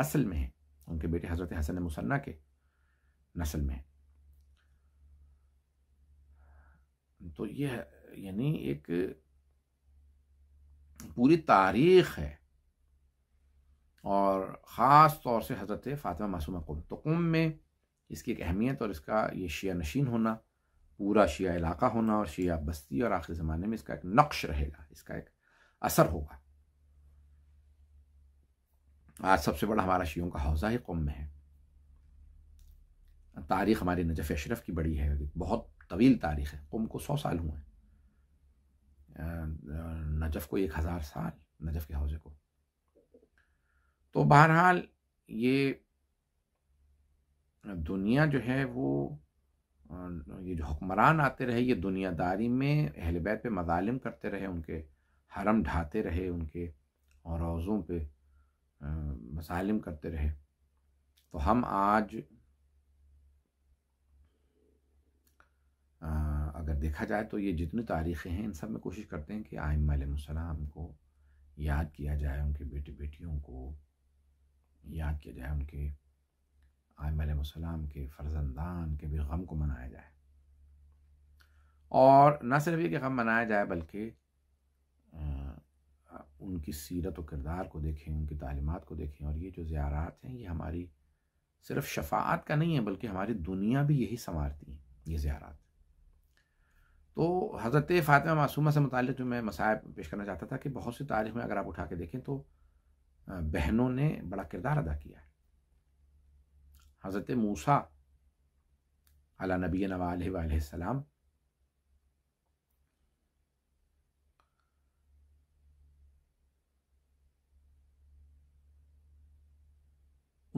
नस्ल में हैं उनके बेटे हज़रत हसन मुसन्ना के नस्ल में तो यह यानी एक पूरी तारीख है और ख़ास तौर से हज़रत फ़ातिमा मासूमा कुम तो कुम में इसकी एक अहमियत और इसका ये शिया नशीन होना पूरा शिया इलाका होना और शिया बस्ती और आखिर ज़माने में इसका एक नक्श रहेगा इसका एक असर होगा आज सबसे बड़ा हमारा शियों का हौज़ा ही कौम में है तारीख़ हमारी नजफ़ अशरफ की बड़ी है बहुत तवील तारीख़ है कुम को सौ साल हुए हैं नजफ़ को एक हज़ार साल नजफ़ के हौज़े को तो बहरहाल ये दुनिया जो है वो ये जो हुक्मरान आते रहे ये दुनियादारी में अहल बैत पे मजालिम करते रहे उनके हरम ढाते रहे उनके और रोज़ों पे मसालिम करते रहे तो हम आज अगर देखा जाए तो ये जितनी तारीख़ें हैं इन सब में कोशिश करते हैं कि आयम को याद किया जाए उनके बेटे बेटियों को याद किया जाए उनके आयम के फर्जंदान के भी गम को मनाया जाए और न सिर्फ ये कि गम मनाया जाए बल्कि उनकी सीरत व किरदार को देखें उनकी तालीमत को देखें और ये जो ज़्यारात हैं ये हमारी सिर्फ शफात का नहीं है बल्कि हमारी दुनिया भी यही संवारती हैं ये ज़्यारात तो हज़रत फ़ातिमा मासूमा से मुतल जो मैं मसायब पेश करना चाहता था कि बहुत सी तारीख में अगर आप उठा के देखें तो बहनों ने बड़ा किरदार अदा किया है हज़रत मूसा अला नबी नवासम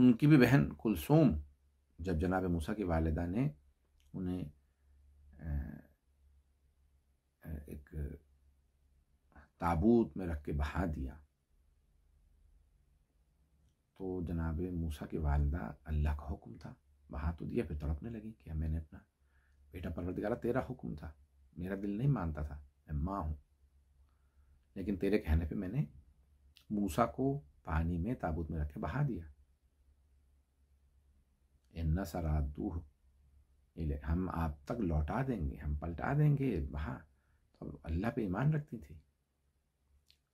उनकी भी बहन कुलसूम जब जनाब मूसा की वालदा ने उन्हें एक ताबूत में रख के बहा दिया तो जनाब मूसा की वालदा अल्लाह का हुक्म था वहाँ तो दिया फिर तड़पने लगी कि मैंने अपना बेटा परवरदिगारा तेरा हुक्म था मेरा दिल नहीं मानता था मैं माँ हूँ लेकिन तेरे कहने पे मैंने मूसा को पानी में ताबूत में रख के बहा दिया इन्ना सारा दूह हम आप तक लौटा देंगे हम पलटा देंगे वहाँ तो अल्लाह पे ईमान रखती थी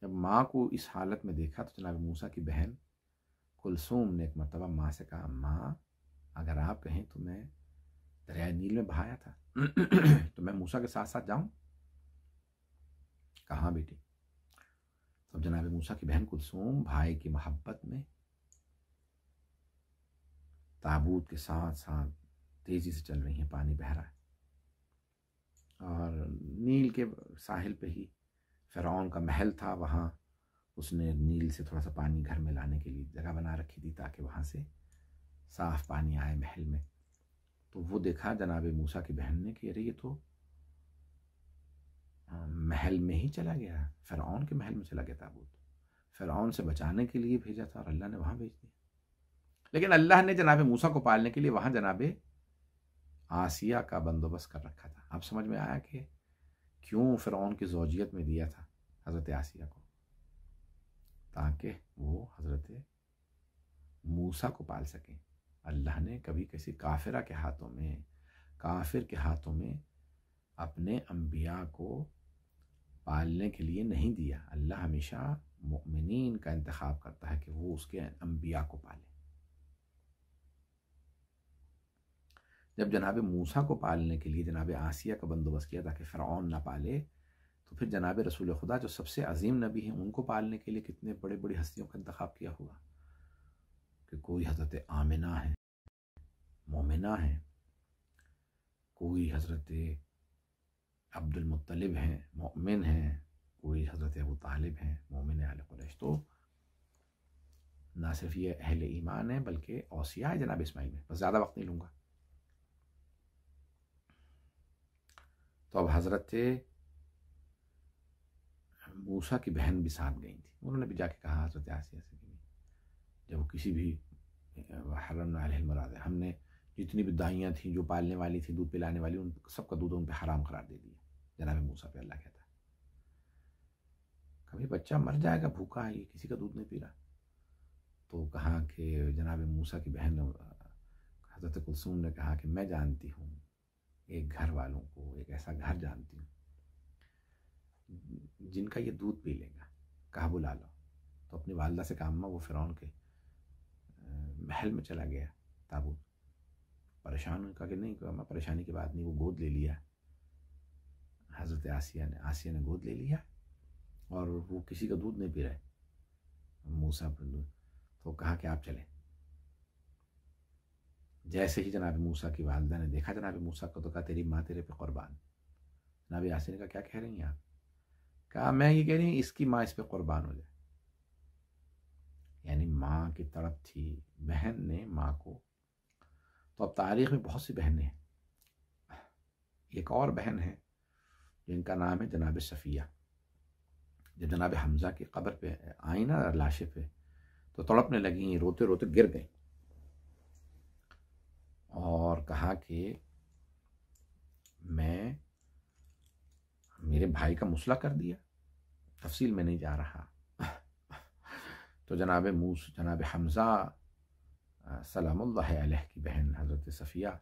जब माँ को इस हालत में देखा तो जनाब मूसा की बहन कुलसूम ने एक मरतबा माँ से कहा माँ अगर आप कहें तो मैं दरिया नील में बहाया था तो मैं मूसा के साथ साथ जाऊं कहाँ बेटी तब जनाब मूसा की बहन कुलसूम भाई की मोहब्बत में ताबूत के साथ साथ तेज़ी से चल रही है पानी बह रहा है और नील के साहिल पे ही फ़िरौन का महल था वहाँ उसने नील से थोड़ा सा पानी घर में लाने के लिए जगह बना रखी थी ताकि वहाँ से साफ पानी आए महल में तो वो देखा जनाब मूसा की बहन ने कि अरे ये तो महल में ही चला गया फिर के महल में चला गया ताबूत फिर से बचाने के लिए भेजा था और अल्लाह ने वहाँ भेज दिया लेकिन अल्लाह ने जनाब मूसा को पालने के लिए वहाँ जनाब आसिया का बंदोबस्त कर रखा था अब समझ में आया कि क्यों फिर की जोजियत में दिया था हज़रत आसिया को ताकि वो हज़रत मूसा को पाल सकें अल्लाह ने कभी किसी काफिरा के हाथों में काफिर के हाथों में अपने अम्बिया को पालने के लिए नहीं दिया अल्लाह हमेशा मुमिन का इंतखब करता है कि वो उसके अम्बिया को पाले जब जनाब मूसा को पालने के लिए जनाब आसिया का बंदोबस्त किया ताकि फ़िरौन ना पाले तो फिर जनाब रसूल खुदा जो सबसे अजीम नबी हैं उनको पालने के लिए कितने बड़े बड़ी हस्तियों का इंतखा किया होगा कि कोई हजरत आमिना है मोमिना है कोई हजरत अब्दुलमतलब हैं मोमिन हैं कोई हजरत अबू तालिब हैं मोमिन आल कुरैश तो ना सिर्फ ये अहल ईमान है बल्कि ओसिया है जनाब इसमाइल में बस ज़्यादा वक्त नहीं लूँगा तो अब हज़रत मूसा की बहन भी साथ गई थी उन्होंने भी जाके कहा हजरत आसिया से कि जब वो किसी भी हरम मराद हमने जितनी भी दाइयाँ थीं जो पालने वाली थी दूध पिलाने वाली उन सबका दूध उन पर हराम करार दे दिया जनाब मूसा पे अल्लाह कहता है कभी बच्चा मर जाएगा भूखा है ये किसी का दूध नहीं पी रहा तो कहा कि जनाब मूसा की बहन हजरत कुलसूम ने कहा कि मैं जानती हूँ एक घर वालों को एक ऐसा घर जानती हूँ जिनका ये दूध पी लेगा कहा बुला लो तो अपनी वालदा से काम वो फ़िरौन के महल में चला गया ताबूत परेशान हुई कहा कि नहीं अम्मा परेशानी की बात नहीं वो गोद ले लिया हज़रत आसिया ने आसिया ने गोद ले लिया और वो किसी का दूध नहीं पी रहे मूसा तो कहा कि आप चलें जैसे ही जनाब मूसा की वालदा ने देखा जनाब मूसा को तो कहा तेरी माँ तेरे पे कुर्बान जनाब ने का क्या कह रही हैं आप कहा मैं ये कह रही हूँ इसकी माँ इस पर कुर्बान हो जाए यानी माँ की तड़प थी बहन ने माँ को तो अब तारीख में बहुत सी बहनें हैं एक और बहन है जिनका नाम है जनाब सफ़िया जो जनाब हमज़ा की कब्र पे आई ना लाशे पे तो तड़पने लगी रोते रोते गिर गई और कहा कि मैं मेरे भाई का मुसला कर दिया तफसील में नहीं जा रहा तो जनाब मूस जनाब हमज़ा सलाम की बहन हज़रत सफ़िया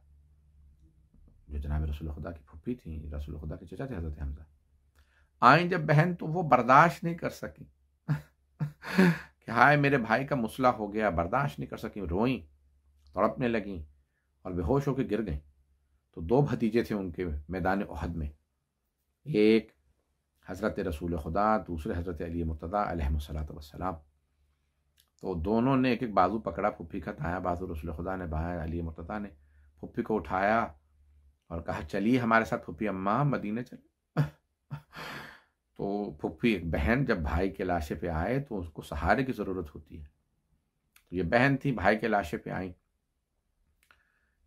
जो जनाब रसूल खुदा की फुप्पी थी रसूल खुदा के चचा थे हज़रत हमज़ा आए जब बहन तो वो बर्दाश्त नहीं कर सकी कि हाय मेरे भाई का मुसला हो गया बर्दाश्त नहीं कर सकी रोई तड़पने लगें और बेहोश होकर गिर गईं तो दो भतीजे थे उनके मैदान अहद में एक हज़रत रसूल खुदा दूसरे हज़रत अली वसलाम तो दोनों ने एक एक बाजू पकड़ा फुप्फी का ताया बाजू रसूल खुदा ने बहाया अली मतदा ने फुप्फी को उठाया और कहा चलिए हमारे साथ फुप्फी अम्मा मदीने चले तो फुप्फी एक बहन जब भाई के लाशे पे आए तो उसको सहारे की ज़रूरत होती है तो ये बहन थी भाई के लाशे पे आई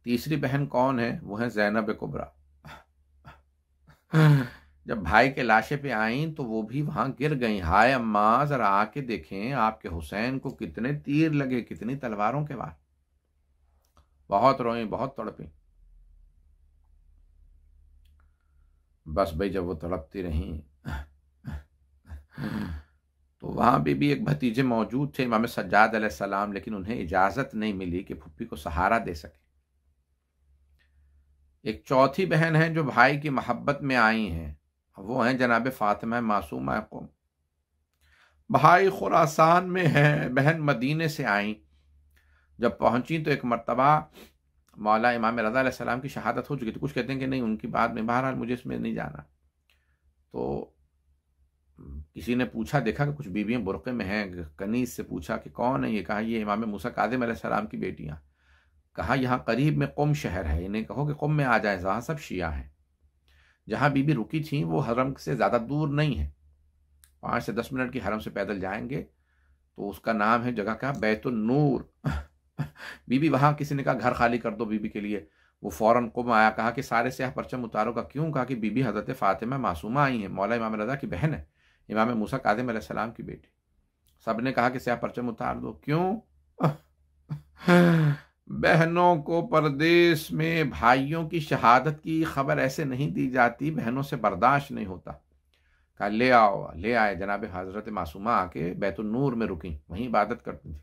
तीसरी बहन कौन है वो है जैनब कुबरा जब भाई के लाशे पे आईं तो वो भी वहां गिर गईं हाय अम्मा जरा आके देखें आपके हुसैन को कितने तीर लगे कितनी तलवारों के वार बहुत रोई बहुत तड़पी बस भाई जब वो तड़पती रहीं तो वहां भी, भी एक भतीजे मौजूद थे इमाम सज्जाद सलाम लेकिन उन्हें इजाजत नहीं मिली कि फुप्पी को सहारा दे सके एक चौथी बहन है जो भाई की मोहब्बत में आई हैं वो हैं जनाब फातिमा मासूम कौम भाई खुरासान में है बहन मदीने से आई जब पहुंची तो एक मरतबा मौला इमाम रज़ा सलाम की शहादत हो चुकी थी कुछ कहते हैं कि नहीं उनकी बात में बहरहाल मुझे इसमें नहीं जाना तो किसी ने पूछा देखा कि कुछ बीबियाँ बुरक़े में हैं कनीस से पूछा कि कौन है ये कहा ये इमाम मूसा कादिम सलाम की बेटियाँ कहा यहाँ करीब में कुम शहर है इन्हें कहो कि कुम में आ जाए जहाँ सब शिया हैं जहाँ बीबी रुकी थी वो हरम से ज़्यादा दूर नहीं है पाँच से दस मिनट की हरम से पैदल जाएंगे तो उसका नाम है जगह का बैतुल नूर बीबी वहाँ किसी ने कहा घर खाली कर दो बीबी के लिए वो फ़ौरन कुम आया कहा कि सारे स्याह परचम उतारो का क्यों कहा कि बीबी हज़रत फ़ातिमा मासूमा आई है मौला इमाम रजा की बहन है इमाम मूसा कादिम सलाम की बेटी सब ने कहा कि स्याह परचम उतार दो क्यों बहनों को परदेश में भाइयों की शहादत की खबर ऐसे नहीं दी जाती बहनों से बर्दाश्त नहीं होता कहा ले आओ ले आए जनाब हजरत मासूमा आके बैतुलनूर में रुकी वहीं इबादत करती थी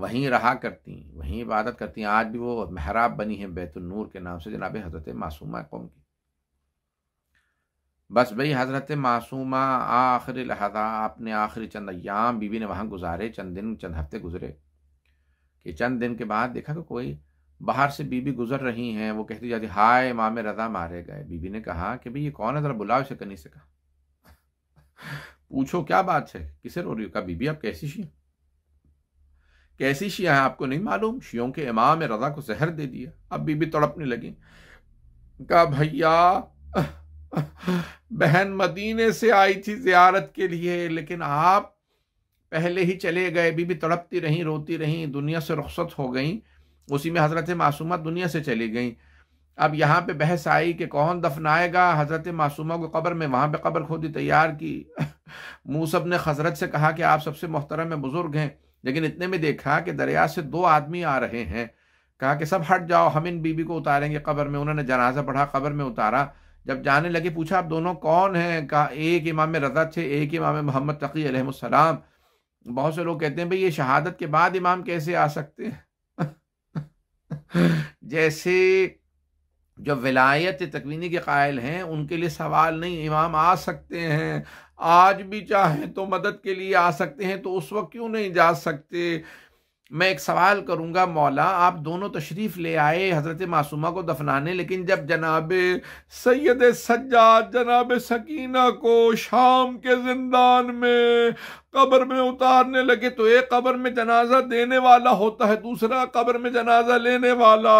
वहीं रहा करती वहीं इबादत करती आज भी वो महराब बनी है बैतुलनूर के नाम से जनाब हजरत मासूमा कौम की बस भई हजरत मासूमा आखिर लहदा अपने आखिरी चंद अयाम बीवी ने वहां गुजारे चंद दिन चंद हफ्ते गुजरे कि चंद दिन के बाद देखा कि कोई बाहर से बीबी गुजर रही हैं वो कहती जाती हाय माँ में रजा मारे गए बीबी ने कहा कि भाई ये कौन है जरा बुलाओ इसे कनी से कहा पूछो क्या बात है किसे रो रही हो कहा बीबी आप कैसी शी कैसी शिया है आपको नहीं मालूम शियों के इमाम रजा को जहर दे दिया अब बीबी तड़पने लगी कहा भैया बहन मदीने से आई थी जियारत के लिए लेकिन आप पहले ही चले गए बीबी तड़पती रहीं रोती रहीं दुनिया से रुखसत हो गईं उसी में हज़रत मासूमा दुनिया से चली गईं अब यहाँ पे बहस आई कि कौन दफनाएगा हज़रत मासूमा को कब्र में वहाँ पे कब्र खोदी तैयार की मूसब ने हजरत से कहा कि आप सबसे मोहतरम बुज़ुर्ग हैं लेकिन इतने में देखा कि दरिया से दो आदमी आ रहे हैं कहा कि सब हट जाओ हम इन बीबी को उतारेंगे कब्र में उन्होंने जनाजा पढ़ा कब्र में उतारा जब जाने लगे पूछा आप दोनों कौन हैं कहा एक इमाम रजा थे एक इमाम मोहम्मद तकी अलहसलाम बहुत से लोग कहते हैं भाई ये शहादत के बाद इमाम कैसे आ सकते हैं जैसे जो विलायत तकवीनी के कायल हैं उनके लिए सवाल नहीं इमाम आ सकते हैं आज भी चाहें तो मदद के लिए आ सकते हैं तो उस वक्त क्यों नहीं जा सकते मैं एक सवाल करूंगा मौला आप दोनों तशरीफ़ ले आए हज़रत मासूमा को दफनाने लेकिन जब जनाब सैद सज्जाद जनाब सकीना को शाम के जिंदान में कब्र में उतारने लगे तो एक कब्र में जनाजा देने वाला होता है दूसरा कब्र में जनाजा लेने वाला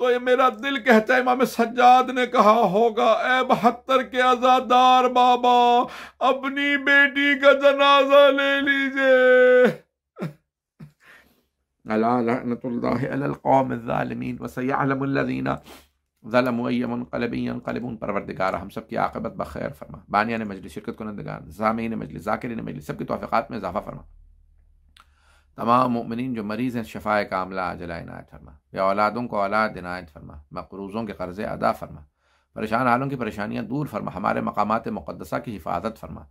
तो ये मेरा दिल कहता है इमाम सज्जाद ने कहा होगा ए बहत्तर के आजादार बाबा अपनी बेटी का जनाजा ले लीजिए ألا لعنة الله على القوم الظالمين وسيعلم الذين ظلموا أي منقلب ينقلبون پروردگار ہم سب کی عاقبت بخیر فرما بانیان مجلس شرکت کنندگان زامین مجلس ذاکرین مجلس سب کی توفیقات میں اضافہ فرما تمام مؤمنین جو مریض ہیں شفاء کاملہ عملہ عجلہ عنایت فرما یا اولادوں کو اولاد عنایت فرما مقروضوں کے قرضے ادا فرما پریشان حالوں کی پریشانیاں دور فرما ہمارے مقامات مقدسہ کی حفاظت فرما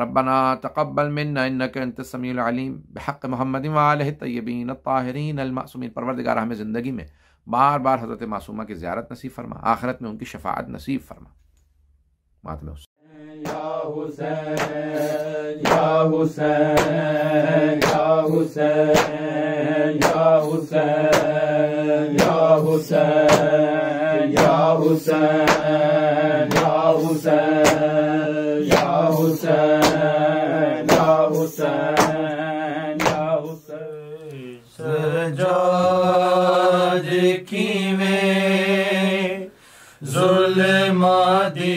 रबना तकबल मन्ना इन्नक अंत समीम बहक़ मोहम्मद वाल तय्यबीन ताहरीन अलमासूमिन परवरदगार हमें ज़िंदगी में बार बार हज़रत मासूमा की ज्यारत नसीब फरमा आखरत में उनकी शफात नसीब फरमा मातम Hussain Ya Hüseyin, Ya Hüseyin, Ya Hüseyin, Ya Hüseyin, Ya Hüseyin, Ya Hüseyin, Ya Hüseyin, Ya Hüseyin, Ya Hüseyin, Ya Hüseyin. Seccad kimi zulmadi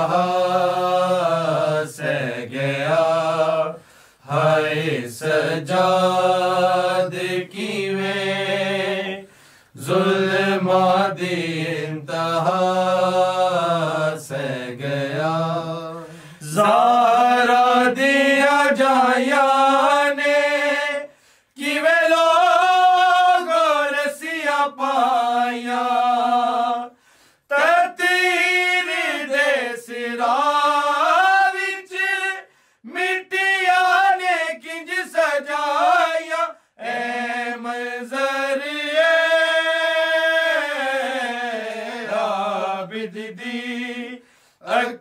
जहां गया है सजाद की वे जुल्मा दी इंतहा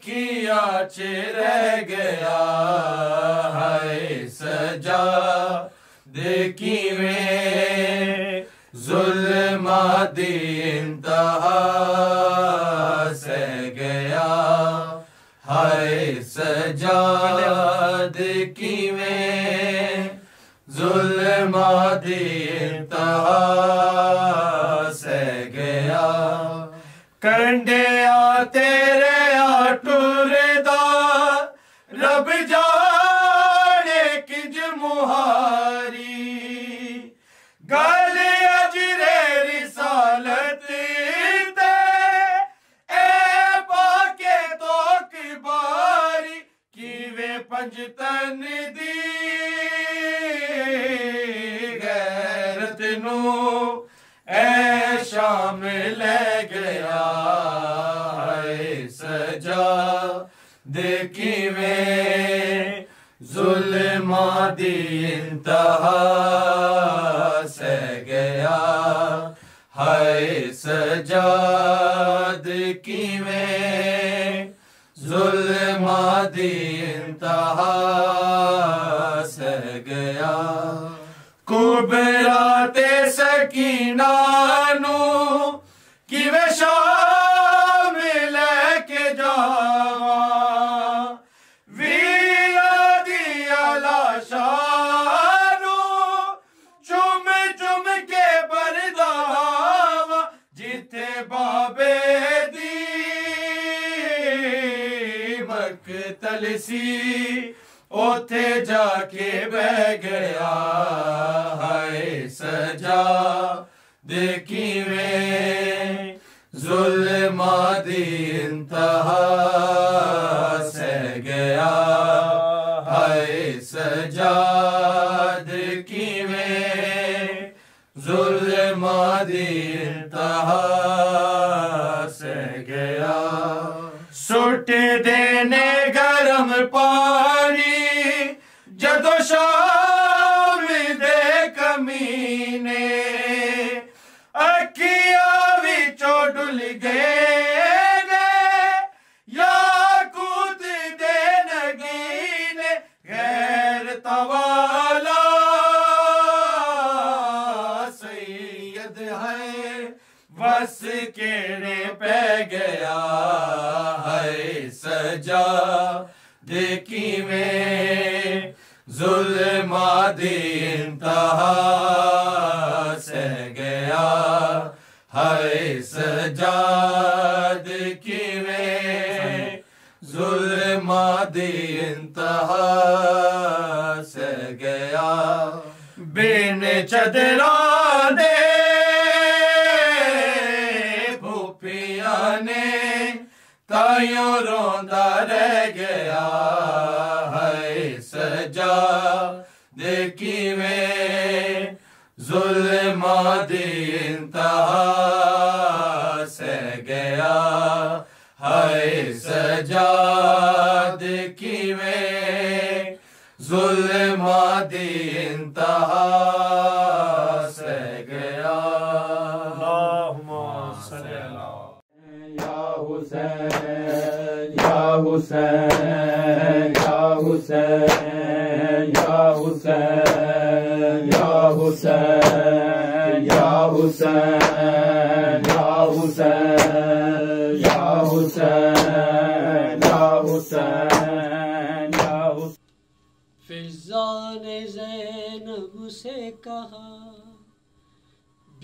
किया चे रह गया है सजा देखी वे जुल्मा दीनतहा से गया है सजा देखी वे जुल्मा दीनतहा से गया कंडे तन दी गैरत नो ऐ शाम ले गया है सजा देखी वे जुलमा दी इंतहा गया है सजा देखी वे जुलमा दीन रहा सह गया ते सकीना ओथे जाके बह गया है सजा देखी वे जुलमा दिनता गया है सजा देखी वे जुलमा दिनता गया सुट दे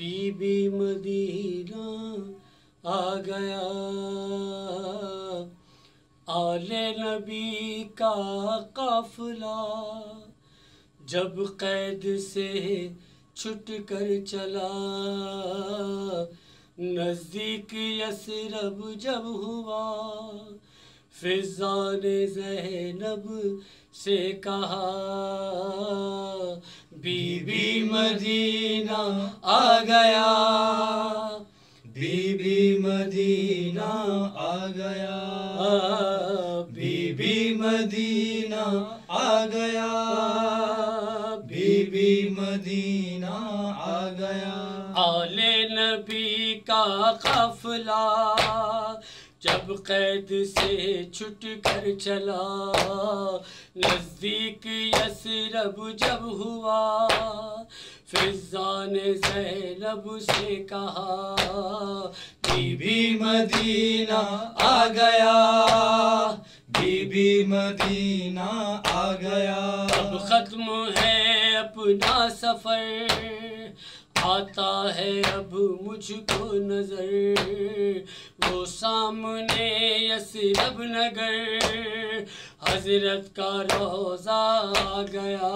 बीबी मदीना आ गया आले नबी का काफला जब कैद से छुट कर चला नज़दीक यसरब जब हुआ फिजा ने जैनब से कहा बीबी मदीना आ गया बीबी मदीना आ गया बीबी मदीना आ गया बीबी मदीना आ गया आले नबी का कफला जब कैद से छुट कर चला नज़दीक यसरब जब हुआ ने जैनब से कहा बीबी मदीना आ गया बीबी मदीना आ गया अब खत्म है अपना सफ़र आता है अब मुझको नजर वो सामने यसरब नगर हजरत का रोजा आ गया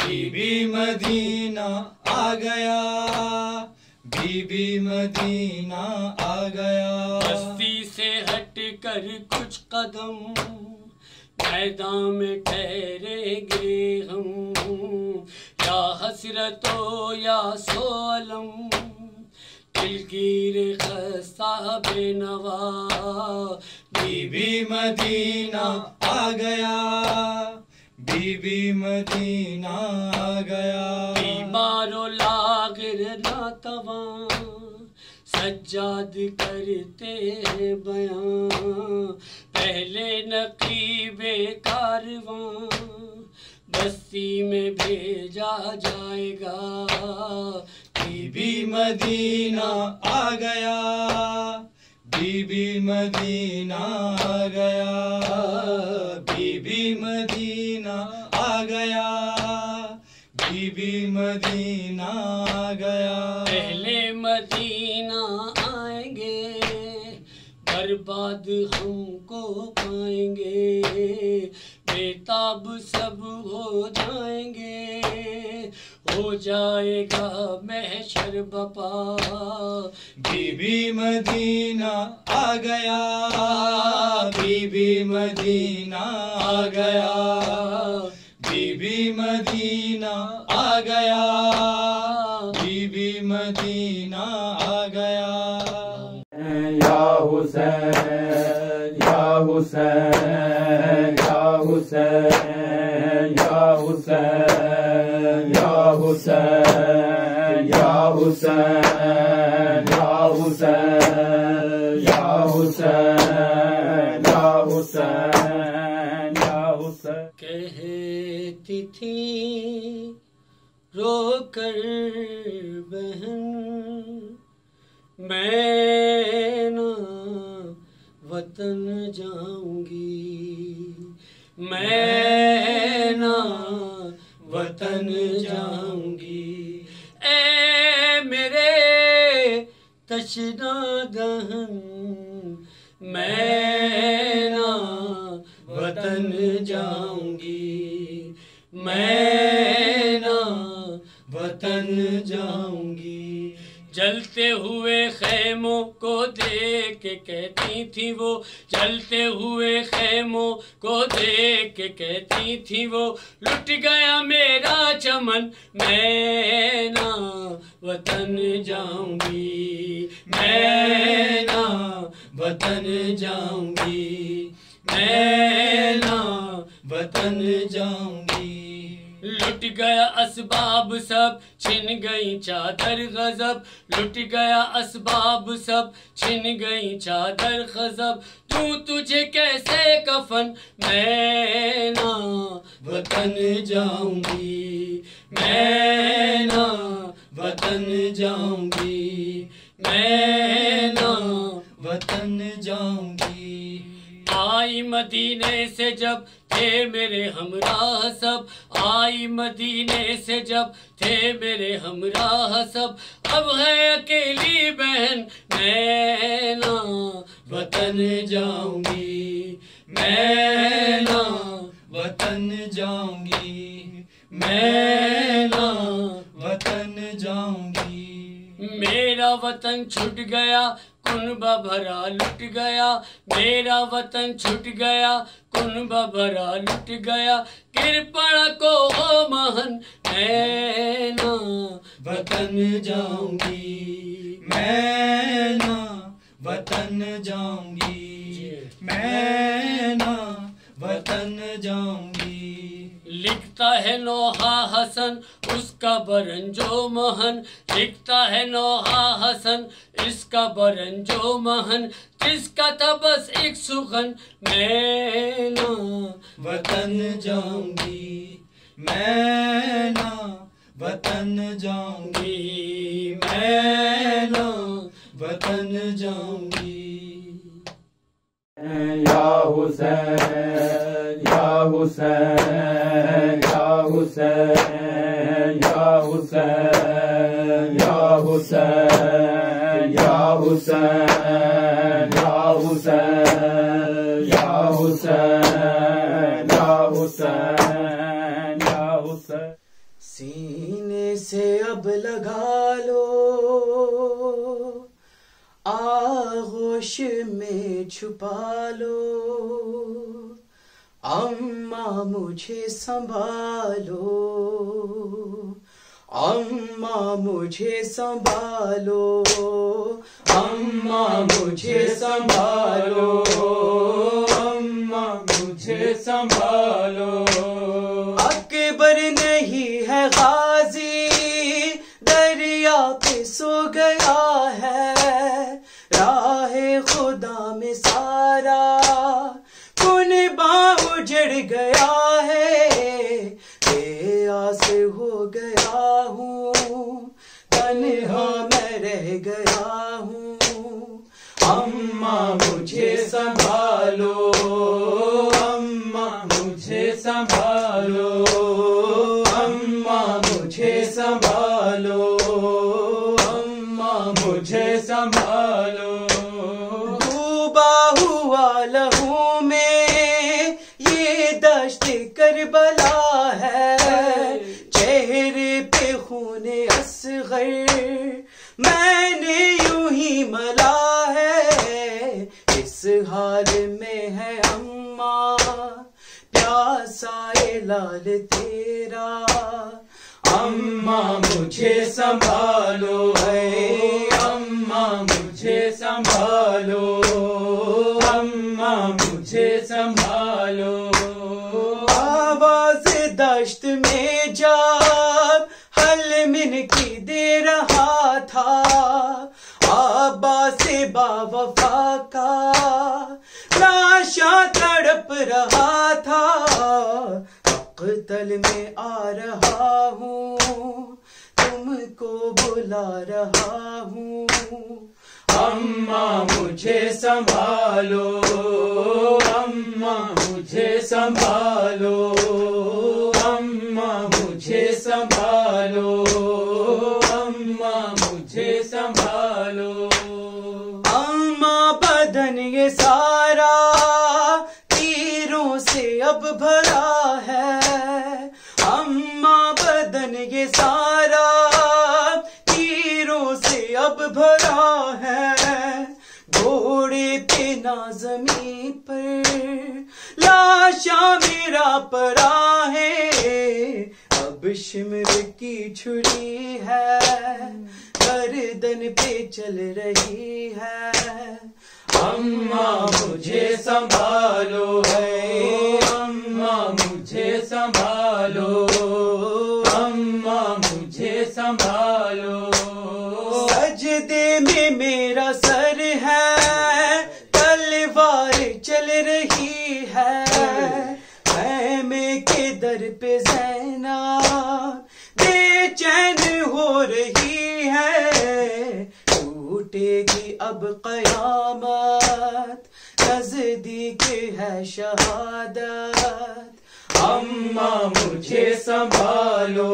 बीबी मदीना आ गया बीबी मदीना आ गया बस्ती से हट कर कुछ कदम मैदान में गए हम या हसरतो या सोलम दिलगीर खस्ता बेनवा बीबी मदीना आ गया बीबी मदीना आ गया बीमारो लागिर ना तवा सज्जाद करते हैं बयां पहले नकीबे कारवां बस्ती में भेजा जाएगा बीबी मदीना आ गया बीबी मदीना आ गया बीबी मदीना आ गया बीबी मदीना आ गया पहले मदीना बर्बाद हमको पाएंगे बेताब सब हो जाएंगे हो जाएगा महशर बपा बीबी मदीना आ गया बीबी मदीना आ गया बीबी मदीना आ गया बीबी मदीना आ गया या हुसैन या हुसैन या हुसैन या हुसैन या हुसैन या हुसैन या हुसैन या हुसैन या हुसैन या हुसैन कहती थी रो कर बहन मैं वतन जाऊंगी मैं ना वतन जाऊंगी ए मेरे तशना गहन मैं ना वतन जाऊंगी मैं ना वतन जाऊंगी जलते हुए खेमों को देख कहती थी वो जलते हुए खेमों को देख कहती थी वो लुट गया मेरा चमन मैं ना वतन जाऊंगी मैं ना वतन जाऊंगी मैं ना वतन जाऊंगी लुट गया असबाब सब छिन गई चादर गजब लुट गया असबाब सब छिन गई चादर गजब तू तुझे कैसे कफन मैं ना वतन जाऊंगी मैं ना वतन जाऊंगी मैं ना वतन जाऊंगी आई मदीने से जब थे मेरे हमराह सब आई मदीने से जब थे मेरे हमराह सब अब है अकेली बहन मैं ना वतन जाऊंगी मैं ना वतन जाऊंगी मैं ना वतन जाऊंगी मेरा वतन छुट गया कुनबा भरा लुट गया मेरा वतन छुट गया कुनबा भरा लुट गया कृपण को ओ महन मैं ना वतन जाऊंगी मैं ना वतन जाऊंगी मैं ना वतन जाऊंगी लिखता है नोहा हसन उसका बरंजो महन लिखता है नोहा हसन इसका बरंजो महन जिसका था बस एक सुखन मैं ना वतन जाऊंगी मैं ना वतन जाऊंगी मैं ना वतन जाऊंगी या हुसैन या हुसैन या हुसैन सीने से अब लगा लो आगोश में छुपा लो अम्मा मुझे संभालो अम्मा मुझे संभालो अम्मा मुझे संभालो अम्मा मुझे संभालो अकबर नहीं है गाजी दरिया पे सो गया है राह खुदा में सारा कुनबा जड़ गया है बेआस हो गया हूँ तनहा मैं रह गया हूँ अम्मा मुझे संभालो अम्मा मुझे संभालो अम्मा मुझे संभालो मुझे संभालो डूबा हुआ लहू में ये दश्त करबला है चेहरे पे खून असगर मैंने यूं ही मला है इस हाल में है अम्मा प्यासा लाल तेरा अम्मा मुझे संभालो है अम्मा मुझे संभालो अम्मा मुझे संभालो आवाज दश्त में जा हल मिन की दे रहा था आबा से बावफा का लाशा तड़प रहा था मकतल में आ रहा हूँ तुमको बुला रहा हूँ अम्मा मुझे संभालो अम्मा मुझे संभालो अम्मा मुझे संभालो अम्मा मुझे संभालो अम्मा बदन ये सारा नशा मेरा परा है अब शिमर की छुरी है गर्दन पे चल रही है अम्मा मुझे संभालो है अम्मा मुझे संभालो अम्मा मुझे संभालो सजदे में मेरा सर टूटेगी अब कयामत नजदीक है शहादत अम्मा मुझे संभालो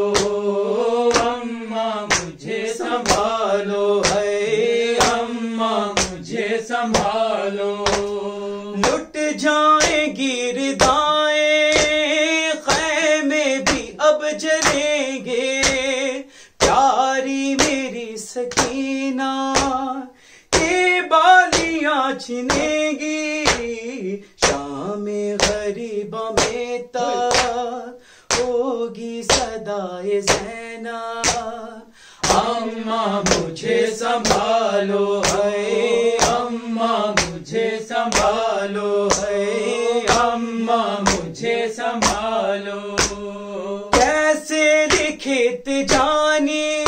अम्मा मुझे संभालो है अम्मा मुझे संभालो लुट जाए गिरदान छिनेगी शाम गरीब में होगी सदाए सेना अम्मा मुझे संभालो है अम्मा मुझे संभालो है अम्मा मुझे संभालो कैसे दिखित जानी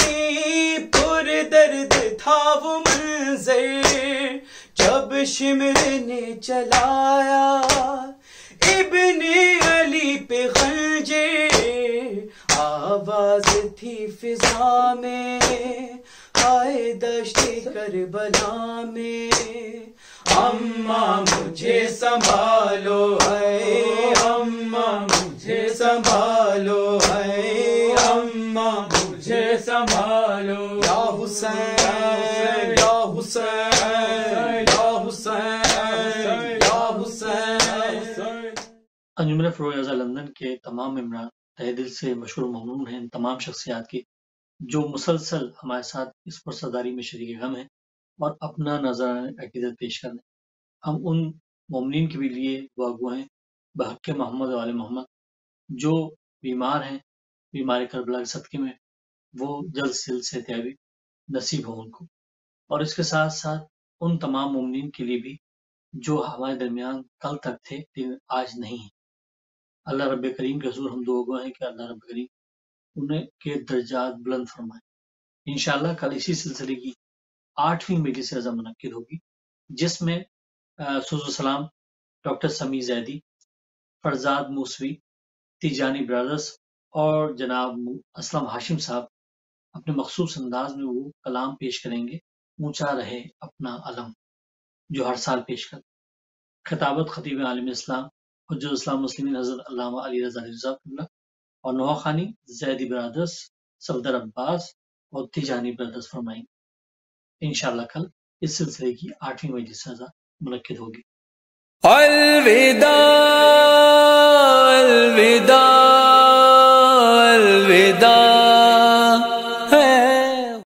शिमर ने चलाया इब्ने अली पे खंजे आवाज थी फिजा में आए दश्ते कर बला में अम्मा मुझे संभालो है अम्मा मुझे संभालो है अम्मा मुझे संभालो या हुसैन या हुसैन अंजुमन फरोजा लंदन के तमाम इमरान तह दिल से मशहूर ममनून हैं इन तमाम शख्सियात की जो मुसलसल हमारे साथ इस पुरसदारी में शरीक गम है और अपना नजराना पेश कर रहे हम उन ममनिन के भी लिए वागु हैं बहक मोहम्मद वाल मोहम्मद जो बीमार हैं बीमार करबला के सदक़े में वो जल्द सिल से त्याबी नसीब हो उनको और इसके साथ साथ उन तमाम मोमिन के लिए भी जो हमारे दरमियान कल तक थे लेकिन आज नहीं है अल्लाह रब करीम के हजूर हम दुआ हैं कि अल्लाह रब करीम उन्हें के दर्जात बुलंद फरमाए इन कल इसी सिलसिले की आठवीं से रजा मनद होगी जिसमें सलाम डॉक्टर समी जैदी फरजाद मूसवी तिजानी ब्रदर्स और जनाब असलम हाशिम साहब अपने मखसूस अंदाज में वो कलाम पेश करेंगे ऊंचा रहे अपना अलम जो हर साल पेश कर खिताबत खतीब आलम इस्लाम हजूल मुस्लिम हजरत अली रजा रजाकुल्ला और नवा खानी जैदी बरदस सफदर अब्बास और तिजानी बरदस फरमाई इन कल इस सिलसिले की आठवीं मई सजा मनद होगी अलविदा अलविदा अलविदा